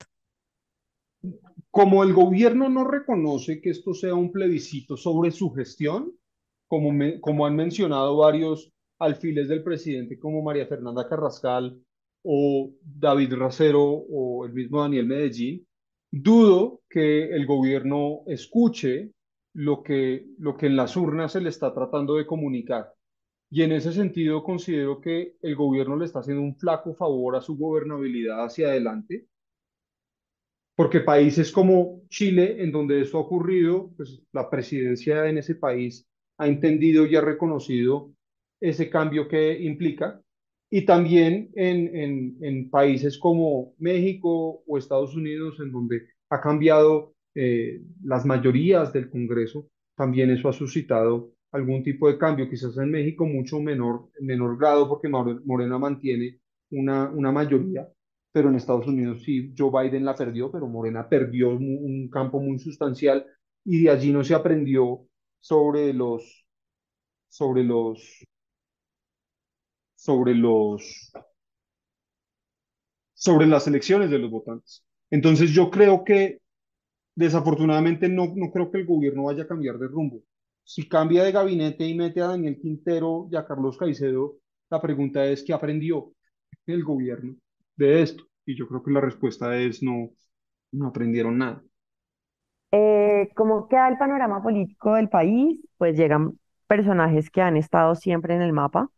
Como el gobierno no reconoce que esto sea un plebiscito sobre su gestión, como, como han mencionado varios alfiles del presidente como María Fernanda Carrascal o David Racero o el mismo Daniel Medellín, dudo que el gobierno escuche lo que, lo que en las urnas se le está tratando de comunicar. Y en ese sentido considero que el gobierno le está haciendo un flaco favor a su gobernabilidad hacia adelante, porque países como Chile, en donde esto ha ocurrido, pues la presidencia en ese país ha entendido y ha reconocido ese cambio que implica, y también en, en, en países como México o Estados Unidos, en donde ha cambiado eh, las mayorías del Congreso, también eso ha suscitado algún tipo de cambio, quizás en México mucho menor, menor grado porque Morena mantiene una, una mayoría, pero en Estados Unidos sí, Joe Biden la perdió, pero Morena perdió un campo muy sustancial y de allí no se aprendió sobre los, sobre los, sobre los, sobre las elecciones de los votantes. Entonces yo creo que desafortunadamente no, no creo que el gobierno vaya a cambiar de rumbo. Si cambia de gabinete y mete a Daniel Quintero y a Carlos Caicedo, la pregunta es qué aprendió el gobierno de esto. Y yo creo que la respuesta es no, no aprendieron nada. como eh, ¿Cómo queda el panorama político del país? Pues llegan personajes que han estado siempre en el mapa.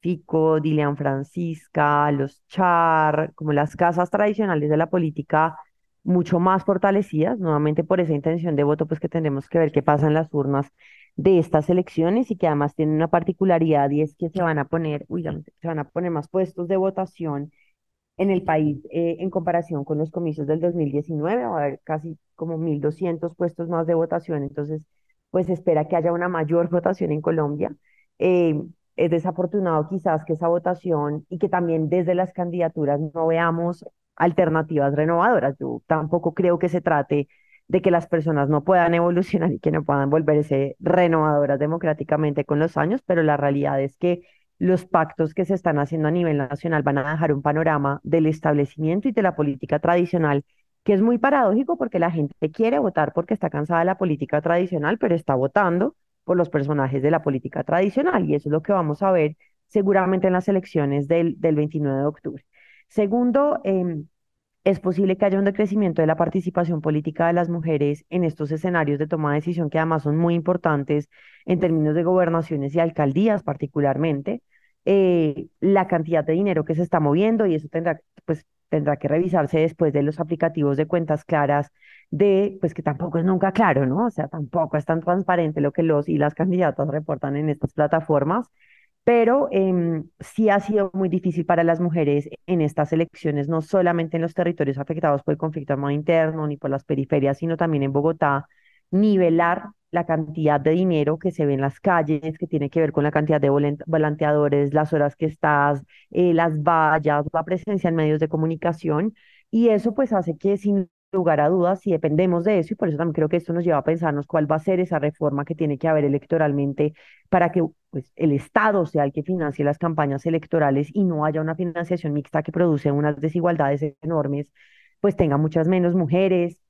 Fico, Dilian Francisca, los Char, como las casas tradicionales de la política mucho más fortalecidas, nuevamente por esa intención de voto, pues que tendremos que ver qué pasa en las urnas de estas elecciones y que además tienen una particularidad y es que se van a poner, uy, se van a poner más puestos de votación en el país eh, en comparación con los comicios del 2019, va a haber casi como 1.200 puestos más de votación, entonces pues espera que haya una mayor votación en Colombia. Eh, es desafortunado quizás que esa votación y que también desde las candidaturas no veamos alternativas renovadoras. Yo tampoco creo que se trate de que las personas no puedan evolucionar y que no puedan volverse renovadoras democráticamente con los años, pero la realidad es que los pactos que se están haciendo a nivel nacional van a dejar un panorama del establecimiento y de la política tradicional, que es muy paradójico porque la gente quiere votar porque está cansada de la política tradicional, pero está votando por los personajes de la política tradicional y eso es lo que vamos a ver seguramente en las elecciones del, del 29 de octubre. Segundo, em, es posible que haya un decrecimiento de la participación política de las mujeres en estos escenarios de toma de decisión que además son muy importantes en términos de gobernaciones y alcaldías particularmente, eh, la cantidad de dinero que se está moviendo y eso tendrá, pues, tendrá que revisarse después de los aplicativos de cuentas claras de, pues que tampoco es nunca claro, ¿no? O sea, tampoco es tan transparente lo que los y las candidatas reportan en estas plataformas pero em, sí ha sido muy difícil para las mujeres en estas elecciones, no solamente en los territorios afectados por el conflicto armado interno ni por las periferias, sino también en Bogotá, nivelar la cantidad de dinero que se ve en las calles, que tiene que ver con la cantidad de volanteadores, las horas que estás, eh, las vallas, la presencia en medios de comunicación. Y eso pues hace que sin lugar a dudas y dependemos de eso y por eso también creo que esto nos lleva a pensarnos cuál va a ser esa reforma que tiene que haber electoralmente para que pues, el Estado sea el que financie las campañas electorales y no haya una financiación mixta que produce unas desigualdades enormes, pues tenga muchas menos mujeres,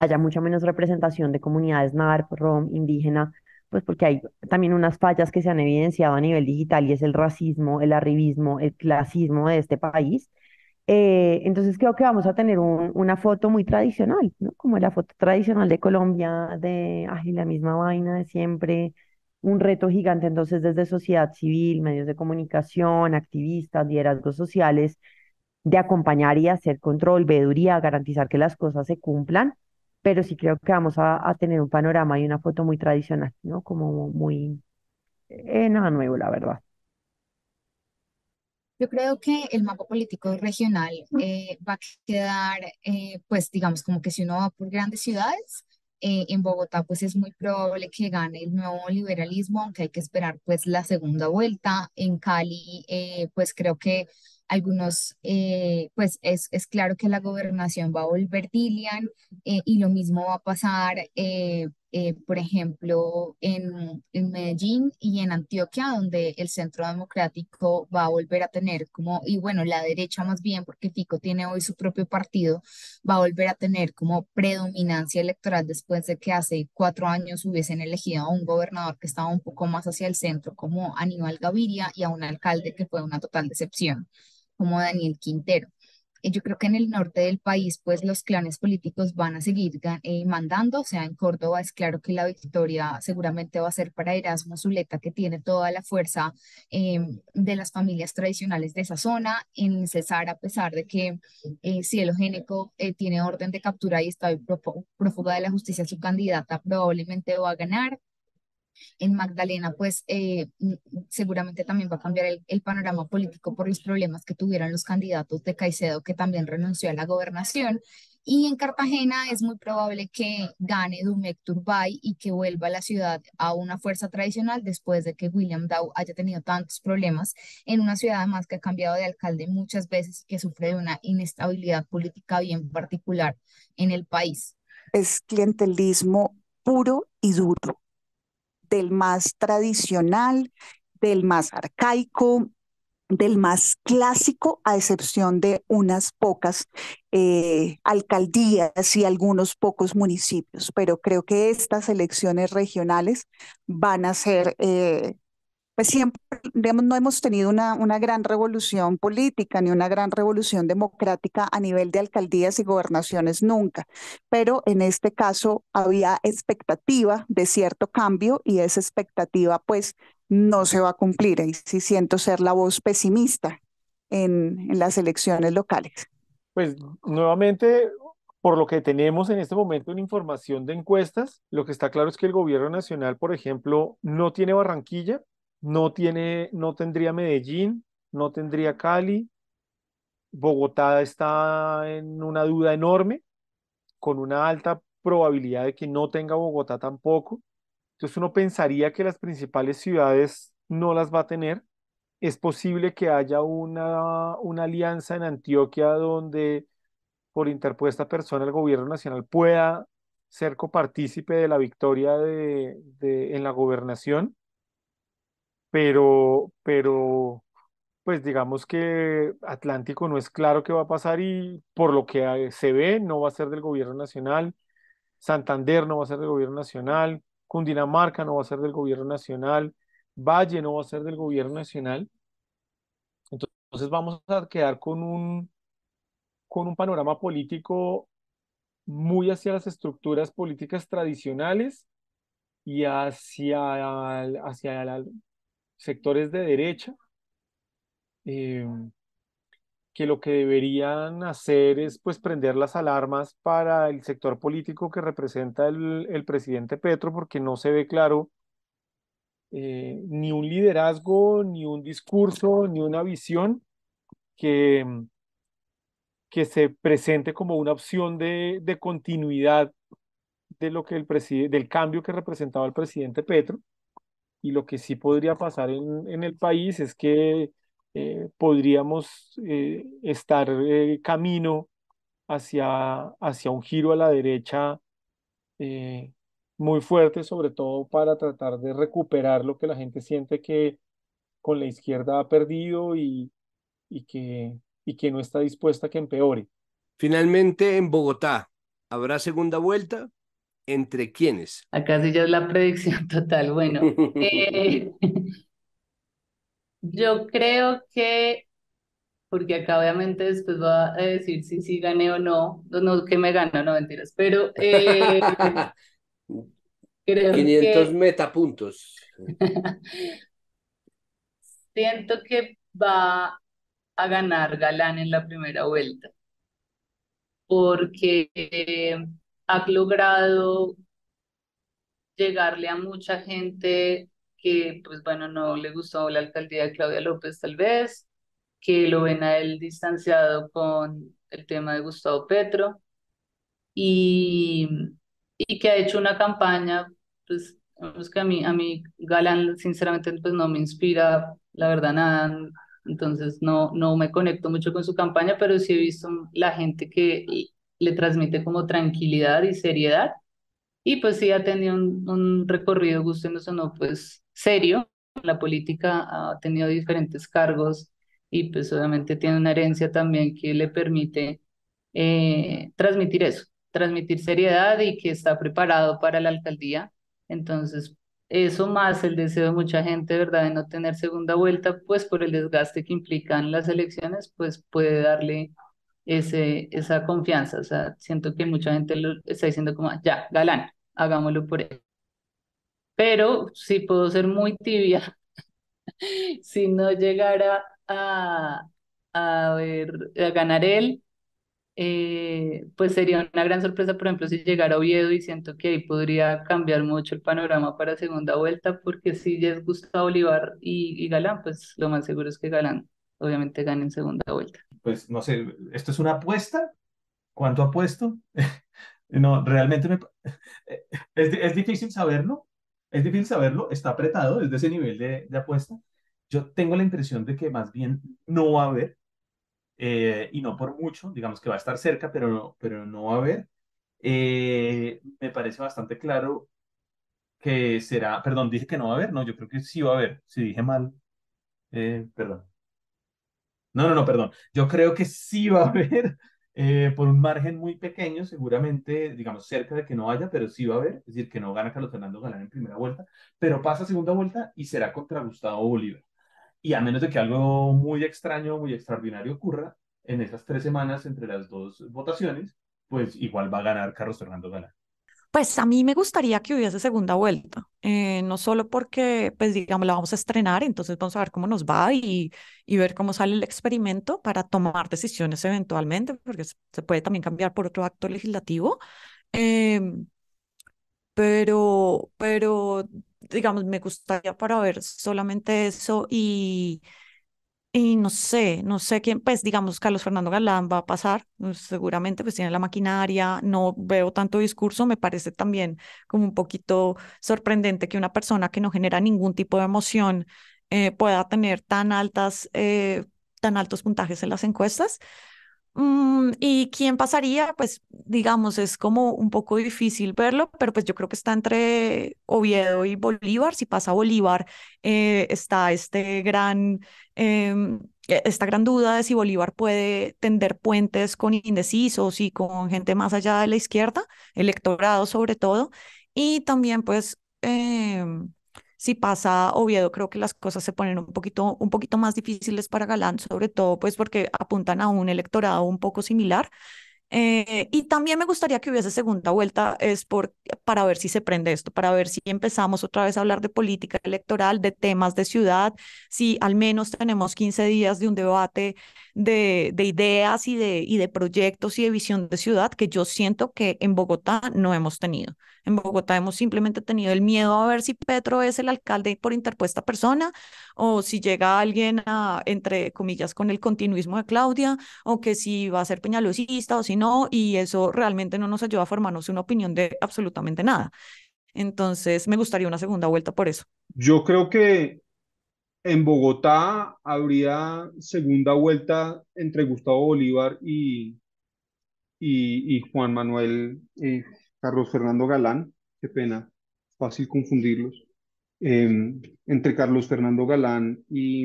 haya mucha menos representación de comunidades NARP, ROM, indígena, pues porque hay también unas fallas que se han evidenciado a nivel digital y es el racismo, el arribismo, el clasismo de este país eh, entonces creo que vamos a tener una foto muy tradicional, ¿no? Como la foto tradicional de Colombia, de la misma vaina de siempre, un reto gigante entonces desde sociedad civil, medios de comunicación, activistas, liderazgos sociales, de acompañar y hacer control, veeduría, garantizar que las cosas se cumplan, pero sí creo que vamos a, tener un panorama y una foto muy tradicional, ¿no? Como muy... Eh, nada nuevo, la verdad. Yo creo que el mapa político regional eh, va a quedar, eh, pues digamos, como que si uno va por grandes ciudades, eh, en Bogotá pues es muy probable que gane el nuevo liberalismo, aunque hay que esperar pues la segunda vuelta. En Cali pues creo que algunos, pues es, es, claro que la gobernación va a volver Dilian y lo mismo va a pasar eh, por ejemplo, en, en, Medellín y en Antioquia, donde el Centro Democrático va a volver a tener como, y bueno, la derecha más bien, porque Fico tiene hoy su propio partido, va a volver a tener como predominancia electoral después de que hace cuatro años hubiesen elegido a un gobernador que estaba un poco más hacia el centro, como Aníbal Gaviria, y a un alcalde que fue una total decepción, como Daniel Quintero yo creo que en el norte del país, pues los clanes políticos van a seguir eh, mandando, o sea, en Córdoba es claro que la victoria seguramente va a ser para Erasmo Zuleta, que tiene toda la fuerza eh, de las familias tradicionales de esa zona, en Cesar, a pesar de que eh, Cielo Génico tiene orden de captura y está profunda de la justicia, su candidata probablemente va a ganar en Magdalena, pues eh, mm, seguramente también va a cambiar el, panorama político por los problemas que tuvieron los candidatos de Caicedo, que también renunció a la gobernación. Y en Cartagena es muy probable que gane Dumek Turbay y que vuelva la ciudad a una fuerza tradicional después de que William Dow haya tenido tantos problemas en una ciudad además que ha cambiado de alcalde muchas veces y que sufre de una inestabilidad política bien particular en el país. Es clientelismo puro y duro del más tradicional, del más arcaico, del más clásico, a excepción de unas pocas eh, alcaldías y algunos pocos municipios. Pero creo que estas elecciones regionales van a ser eh, pues siempre, no hemos tenido una, una, gran revolución política ni una gran revolución democrática a nivel de alcaldías y gobernaciones nunca, pero en este caso había expectativa de cierto cambio y esa expectativa pues no se va a cumplir. Ahí sí siento ser la voz pesimista en, en las elecciones locales. Pues nuevamente por lo que tenemos en este momento en información de encuestas, lo que está claro es que el gobierno nacional, por ejemplo, no tiene Barranquilla, no tiene, no tendría Medellín, no tendría Cali, Bogotá está en una duda enorme, con una alta probabilidad de que no tenga Bogotá tampoco. Entonces uno pensaría que las principales ciudades no las va a tener. Es posible que haya una, una alianza en Antioquia donde por interpuesta persona el gobierno nacional pueda ser copartícipe de la victoria de, en la gobernación pero, pero, pues digamos que Atlántico no es claro qué va a pasar y por lo que eh, se ve no va a ser del gobierno nacional, Santander no va a ser del gobierno nacional, Cundinamarca no va a ser del gobierno nacional, Valle no va a ser del gobierno nacional. Entonces vamos a quedar con un, con un panorama político muy hacia las estructuras políticas tradicionales y hacia, hacia sectores de derecha eh, que lo que deberían hacer es pues prender las alarmas para el sector político que representa el, presidente Petro porque no se ve claro eh, ni un liderazgo, ni un discurso, ni una visión que, mm, que se presente como una opción de, continuidad de lo que el del cambio que representaba el presidente Petro y lo que sí podría pasar en, el país es que eh, podríamos eh, estar eh, camino hacia, hacia un giro a la derecha muy fuerte, sobre todo para tratar de recuperar lo que la gente siente que con la izquierda ha perdido y, y, que, y que no está dispuesta a que empeore. Finalmente, en Bogotá, ¿habrá segunda vuelta? entre quiénes. Acá sí ya es la predicción total. Bueno, eh, yo creo que, porque acá obviamente después va a decir si sí gané o no, no que me gano, no mentiras, pero eh, creo 500 metapuntos. Siento que va a ganar Galán en la primera vuelta, porque eh, ha logrado llegarle a mucha gente que, pues bueno, no le gustó la alcaldía de Claudia López tal vez, que lo ven a él distanciado con el tema de Gustavo Petro y, y que ha hecho una campaña, pues, que a mí, a mí Galán sinceramente pues no me inspira, la verdad nada, entonces no, no me conecto mucho con su campaña, pero sí he visto la gente que le transmite como tranquilidad y seriedad. Y pues sí, ha tenido un, un recorrido, gustenos o no, pues serio. La política ha tenido diferentes cargos y pues obviamente tiene una herencia también que le permite eh, transmitir eso, transmitir seriedad y que está preparado para la alcaldía. Entonces, eso más el deseo de mucha gente, ¿verdad?, de no tener segunda vuelta, pues por el desgaste que implican las elecciones, pues puede darle ese, esa confianza. O sea, siento que mucha gente lo está diciendo como, ah, ya, galán, hagámoslo por él. Pero si puedo ser muy tibia, si no llegara a, ver, a ganar él, eh, pues sería una gran sorpresa, por ejemplo, si llegara Oviedo y siento que ahí podría cambiar mucho el panorama para segunda vuelta, porque si les gusta Gustavo Olivar y Galán, pues lo más seguro es que Galán obviamente gane en segunda vuelta pues no sé, esto es una apuesta, ¿cuánto apuesto? no, realmente me... es, es, difícil saberlo, es difícil saberlo, está apretado es de ese nivel de, de apuesta. Yo tengo la impresión de que más bien no va a haber, eh, y no por mucho, digamos que va a estar cerca, pero no, pero no va a haber. Eh, me parece bastante claro que será, perdón, dije que no va a haber, no, yo creo que sí va a haber, si dije mal, eh, perdón. No, no, no, perdón. Yo creo que sí va a haber, eh, por un margen muy pequeño, seguramente, digamos, cerca de que no haya, pero sí va a haber, es decir, que no gana Carlos Fernando Galán en primera vuelta, pero pasa segunda vuelta y será contra Gustavo Bolívar. Y a menos de que algo muy extraño, muy extraordinario ocurra, en esas tres semanas entre las dos votaciones, pues igual va a ganar Carlos Fernando Galán. Pues a mí me gustaría que hubiese segunda vuelta, eh, no solo porque, pues digamos, la vamos a estrenar, entonces vamos a ver cómo nos va y, y ver cómo sale el experimento para tomar decisiones eventualmente, porque se puede también cambiar por otro acto legislativo. Em, pero, pero, digamos, me gustaría para ver solamente eso y, y no sé, no sé quién, pues digamos, Carlos Fernando Galán va a pasar, mm, seguramente, pues tiene la maquinaria, no veo tanto discurso, me parece también como un poquito sorprendente que una persona que no genera ningún tipo de emoción eh, pueda tener tan altas, eh, tan altos puntajes en las encuestas. Mm, ¿Y quién pasaría? Pues digamos, es como un poco difícil verlo, pero pues yo creo que está entre Oviedo y Bolívar. Si pasa Bolívar, eh, está este gran, em, e-, esta gran duda de si Bolívar puede tender puentes con indecisos y con gente más allá de la izquierda, electorado sobre todo. Y también pues... Em, si pasa Oviedo, creo que las cosas se ponen un poquito, un poquito más difíciles para Galán, sobre todo pues porque apuntan a un electorado un poco similar. Eh, y también me gustaría que hubiese segunda vuelta, es por, para ver si se prende esto, para ver si empezamos otra vez a hablar de política electoral, de temas de ciudad, si al menos tenemos 15 días de un debate de, ideas y de, y de proyectos y de visión de ciudad que yo siento que en Bogotá no hemos tenido. En Bogotá hemos simplemente tenido el miedo a ver si Petro es el alcalde por interpuesta persona o si llega alguien a, entre comillas, con el continuismo de Claudia o que si va a ser peñalosista o si no, y eso realmente no nos ayuda a formarnos una opinión de absolutamente nada. Entonces, me gustaría una segunda vuelta por eso. Yo creo que en Bogotá habría segunda vuelta entre Gustavo Bolívar y, y, Juan Manuel eh, Carlos Fernando Galán. Qué pena, fácil confundirlos. Em, entre Carlos Fernando Galán y,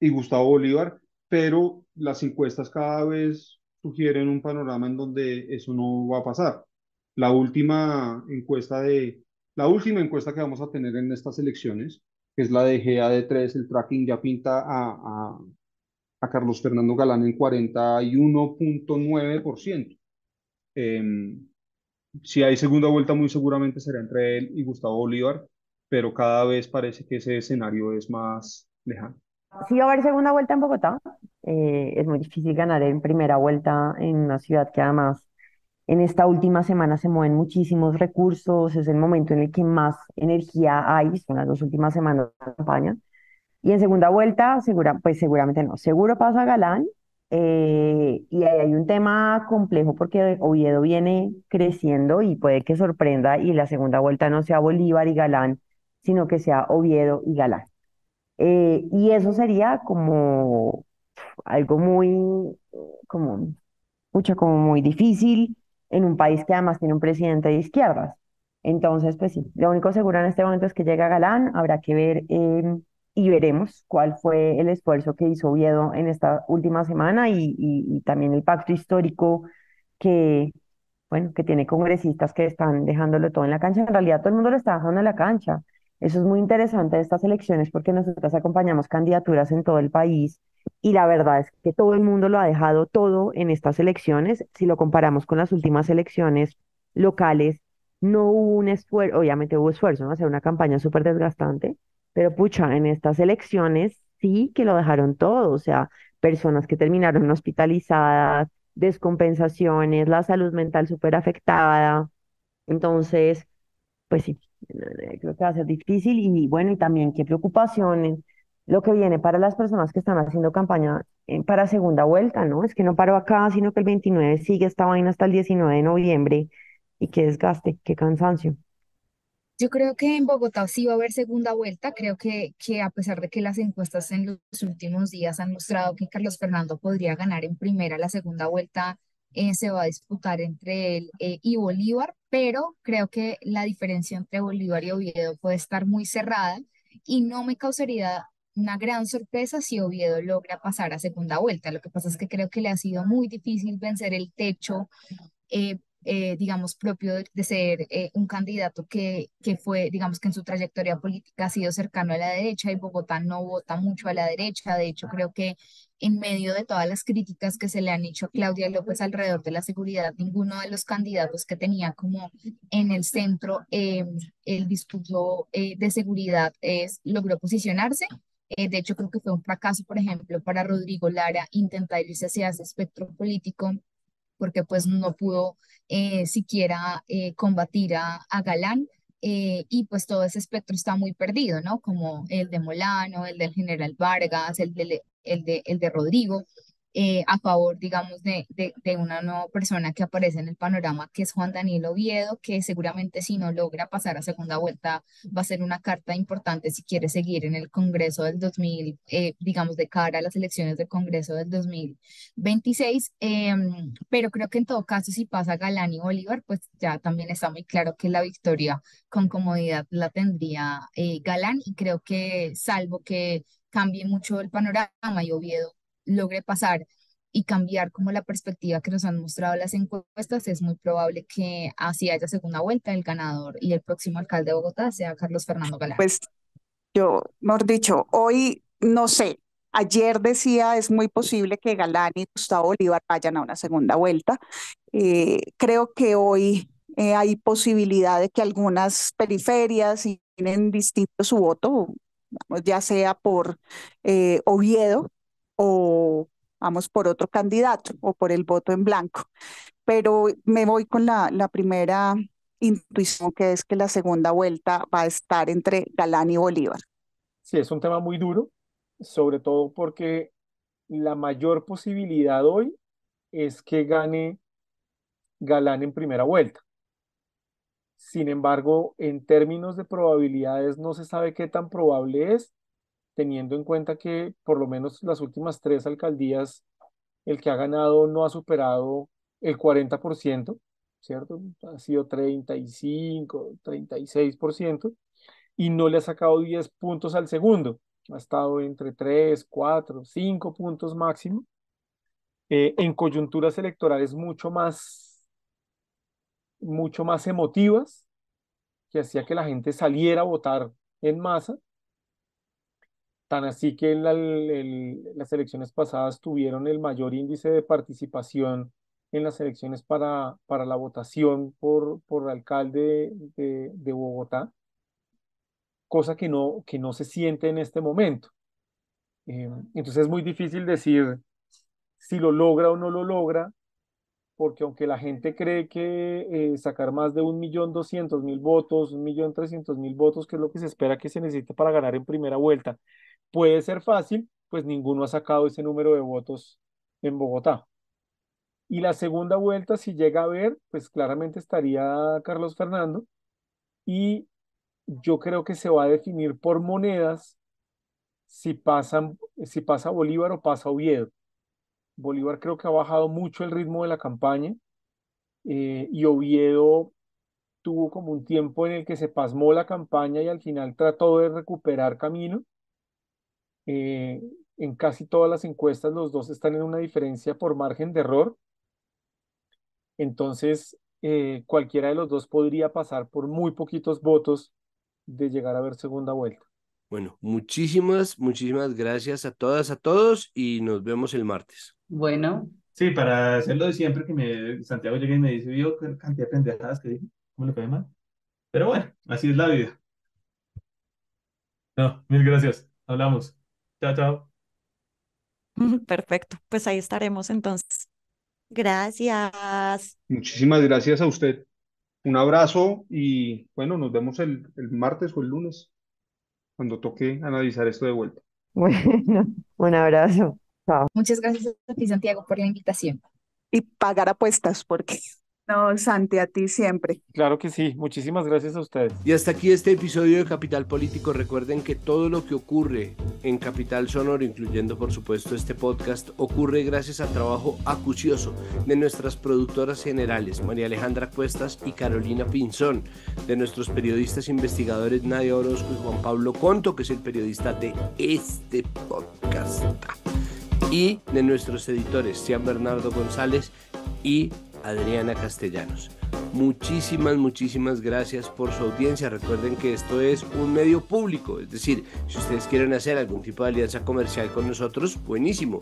y Gustavo Bolívar, pero las encuestas cada vez sugieren un panorama en donde eso no va a pasar. La última encuesta de la última encuesta que vamos a tener en estas elecciones, que es la de GAD3, el tracking ya pinta a, Carlos Fernando Galán en 41.9%. Em, si hay segunda vuelta, muy seguramente será entre él y Gustavo Bolívar, pero cada vez parece que ese escenario es más lejano. Si va a haber segunda vuelta en Bogotá. Eh, es muy difícil ganar en primera vuelta en una ciudad que además en esta última semana se mueven muchísimos recursos, es el momento en el que más energía hay, son las dos últimas semanas de campaña. Y en segunda vuelta, segura, pues seguramente no, seguro pasa Galán. Eh, y ahí hay un tema complejo porque Oviedo viene creciendo y puede que sorprenda y la segunda vuelta no sea Bolívar y Galán, sino que sea Oviedo y Galán. Eh, y eso sería como algo muy, como, como muy difícil en un país que además tiene un presidente de izquierdas. Entonces, pues sí, lo único seguro en este momento es que llega Galán, habrá que ver em, y veremos cuál fue el esfuerzo que hizo Oviedo en esta última semana y, también el pacto histórico que, bueno, que tiene congresistas que están dejándolo todo en la cancha. En realidad todo el mundo lo está dejando en la cancha. Eso es muy interesante de estas elecciones porque nosotros acompañamos candidaturas en todo el país y la verdad es que todo el mundo lo ha dejado todo en estas elecciones. Si lo comparamos con las últimas elecciones locales, no hubo un esfuerzo, obviamente hubo esfuerzo, ¿no? Hacer una campaña súper desgastante, pero pucha, en estas elecciones sí que lo dejaron todo, o sea, personas que terminaron hospitalizadas, descompensaciones, la salud mental súper afectada. Entonces, pues sí, creo que va a ser difícil y bueno, y también qué preocupaciones lo que viene para las personas que están haciendo campaña eh, para segunda vuelta, ¿no? Es que no paró acá, sino que el 29 sigue esta vaina hasta el 19 de noviembre y qué desgaste, qué cansancio. Yo creo que en Bogotá sí va a haber segunda vuelta. Creo que, que a pesar de que las encuestas en los últimos días han mostrado que Carlos Fernando podría ganar en primera, la segunda vuelta eh, se va a disputar entre él eh, y Bolívar, pero creo que la diferencia entre Bolívar y Oviedo puede estar muy cerrada y no me causaría una gran sorpresa si Oviedo logra pasar a segunda vuelta. Lo que pasa es que creo que le ha sido muy difícil vencer el techo, eh, eh, digamos, propio de, ser eh, un candidato que, que fue, digamos, que en su trayectoria política ha sido cercano a la derecha y Bogotá no vota mucho a la derecha. De hecho, creo que en medio de todas las críticas que se le han hecho a Claudia López alrededor de la seguridad, ninguno de los candidatos que tenía como en el centro el discurso de seguridad es logró posicionarse. Eh, de hecho, creo que fue un fracaso, por ejemplo, para Rodrigo Lara intentar irse hacia ese espectro político, porque pues no pudo eh, siquiera eh, combatir a, Galán. y pues todo ese espectro está muy perdido, ¿no? Como el de Molano, el del general Vargas, el el de, el de Rodrigo. Eh, a favor, digamos, de, una nueva persona que aparece en el panorama, que es Juan Daniel Oviedo, que seguramente si no logra pasar a segunda vuelta va a ser una carta importante si quiere seguir en el Congreso del 2000, eh, digamos, de cara a las elecciones del Congreso del 2026. Em, pero creo que en todo caso, si pasa Galán y Bolívar, pues ya también está muy claro que la victoria con comodidad la tendría eh, Galán y creo que salvo que cambie mucho el panorama y Oviedo logre pasar y cambiar como la perspectiva que nos han mostrado las encuestas, es muy probable que así haya segunda vuelta, el ganador y el próximo alcalde de Bogotá sea Carlos Fernando Galán. Pues yo, mejor dicho, hoy no sé, ayer decía es muy posible que Galán y Gustavo Bolívar vayan a una segunda vuelta. Eh, creo que hoy eh, hay posibilidad de que algunas periferias tienen distinto su voto, ya sea por eh, Oviedo, o vamos por otro candidato o por el voto en blanco. Pero me voy con la, la primera intuición, que es que la segunda vuelta va a estar entre Galán y Bolívar. Sí, es un tema muy duro, sobre todo porque la mayor posibilidad hoy es que gane Galán en primera vuelta. Sin embargo, en términos de probabilidades no se sabe qué tan probable es teniendo en cuenta que por lo menos las últimas tres alcaldías, el que ha ganado no ha superado el 40%, ¿cierto? Ha sido 35, 36%, y no le ha sacado 10 puntos al segundo. Ha estado entre 3, 4, 5 puntos máximo. Eh, en coyunturas electorales mucho más, mucho más emotivas, que hacía que la gente saliera a votar en masa Tan así que en las elecciones pasadas tuvieron el mayor índice de participación en las elecciones para, la votación por, por alcalde de, Bogotá, cosa que no, que no se siente en este momento. Eh, entonces es muy difícil decir si lo logra o no lo logra, porque aunque la gente cree que eh, sacar más de 1.200.000 votos, 1.300.000 votos, que es lo que se espera que se necesite para ganar en primera vuelta, puede ser fácil, pues ninguno ha sacado ese número de votos en Bogotá. Y la segunda vuelta, si llega a ver, pues claramente estaría Carlos Fernando. Y yo creo que se va a definir por monedas si, pasan, si pasa Bolívar o pasa Oviedo. Bolívar creo que ha bajado mucho el ritmo de la campaña eh, y Oviedo tuvo como un tiempo en el que se pasmó la campaña y al final trató de recuperar camino eh, en casi todas las encuestas los dos están en una diferencia por margen de error. Entonces, eh, cualquiera de los dos podría pasar por muy poquitos votos de llegar a ver segunda vuelta. Bueno, muchísimas, muchísimas gracias a todas, a todos y nos vemos el martes. Bueno. Sí, para hacerlo de siempre que me, Santiago llegue y me dice, vio qué cantidad de pendejadas que dije, ¿cómo lo cae mal? Pero bueno, así es la vida. No, mil gracias. Hablamos. Chao, chao. Perfecto, pues ahí estaremos entonces. Gracias. Muchísimas gracias a usted. Un abrazo y bueno, nos vemos el, el martes o el lunes cuando toque analizar esto de vuelta. Bueno, un abrazo. Chao. Muchas gracias a ti, Santiago, por la invitación. Y pagar apuestas, porque... No, Santi, a ti siempre. Claro que sí, muchísimas gracias a ustedes. Y hasta aquí este episodio de Capital Político. Recuerden que todo lo que ocurre en Capital Sonoro, incluyendo por supuesto este podcast, ocurre gracias al trabajo acucioso de nuestras productoras generales, María Alejandra Cuestas y Carolina Pinzón, de nuestros periodistas investigadores Nadia Orozco y Juan Pablo Conto, que es el periodista de este podcast, y de nuestros editores, Cian Bernardo González y Adriana Castellanos. Muchísimas, muchísimas gracias por su audiencia. Recuerden que esto es un medio público, es decir, si ustedes quieren hacer algún tipo de alianza comercial con nosotros, buenísimo.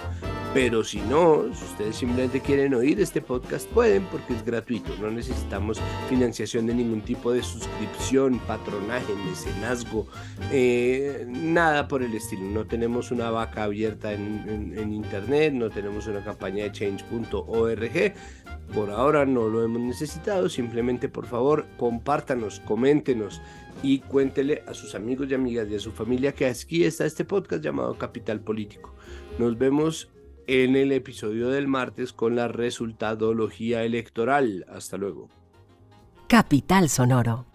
Pero si no, si ustedes simplemente quieren oír este podcast, pueden porque es gratuito. No necesitamos financiación de ningún tipo de suscripción, patronaje, mecenazgo, eh, nada por el estilo. No tenemos una vaca abierta en, en internet, no tenemos una campaña de change.org por ahora no lo hemos necesitado, simplemente por favor compártanos, coméntenos y cuéntele a sus amigos y amigas y a su familia que aquí está este podcast llamado Capital Político. Nos vemos en el episodio del martes con la resultadología electoral. Hasta luego. Capital Sonoro.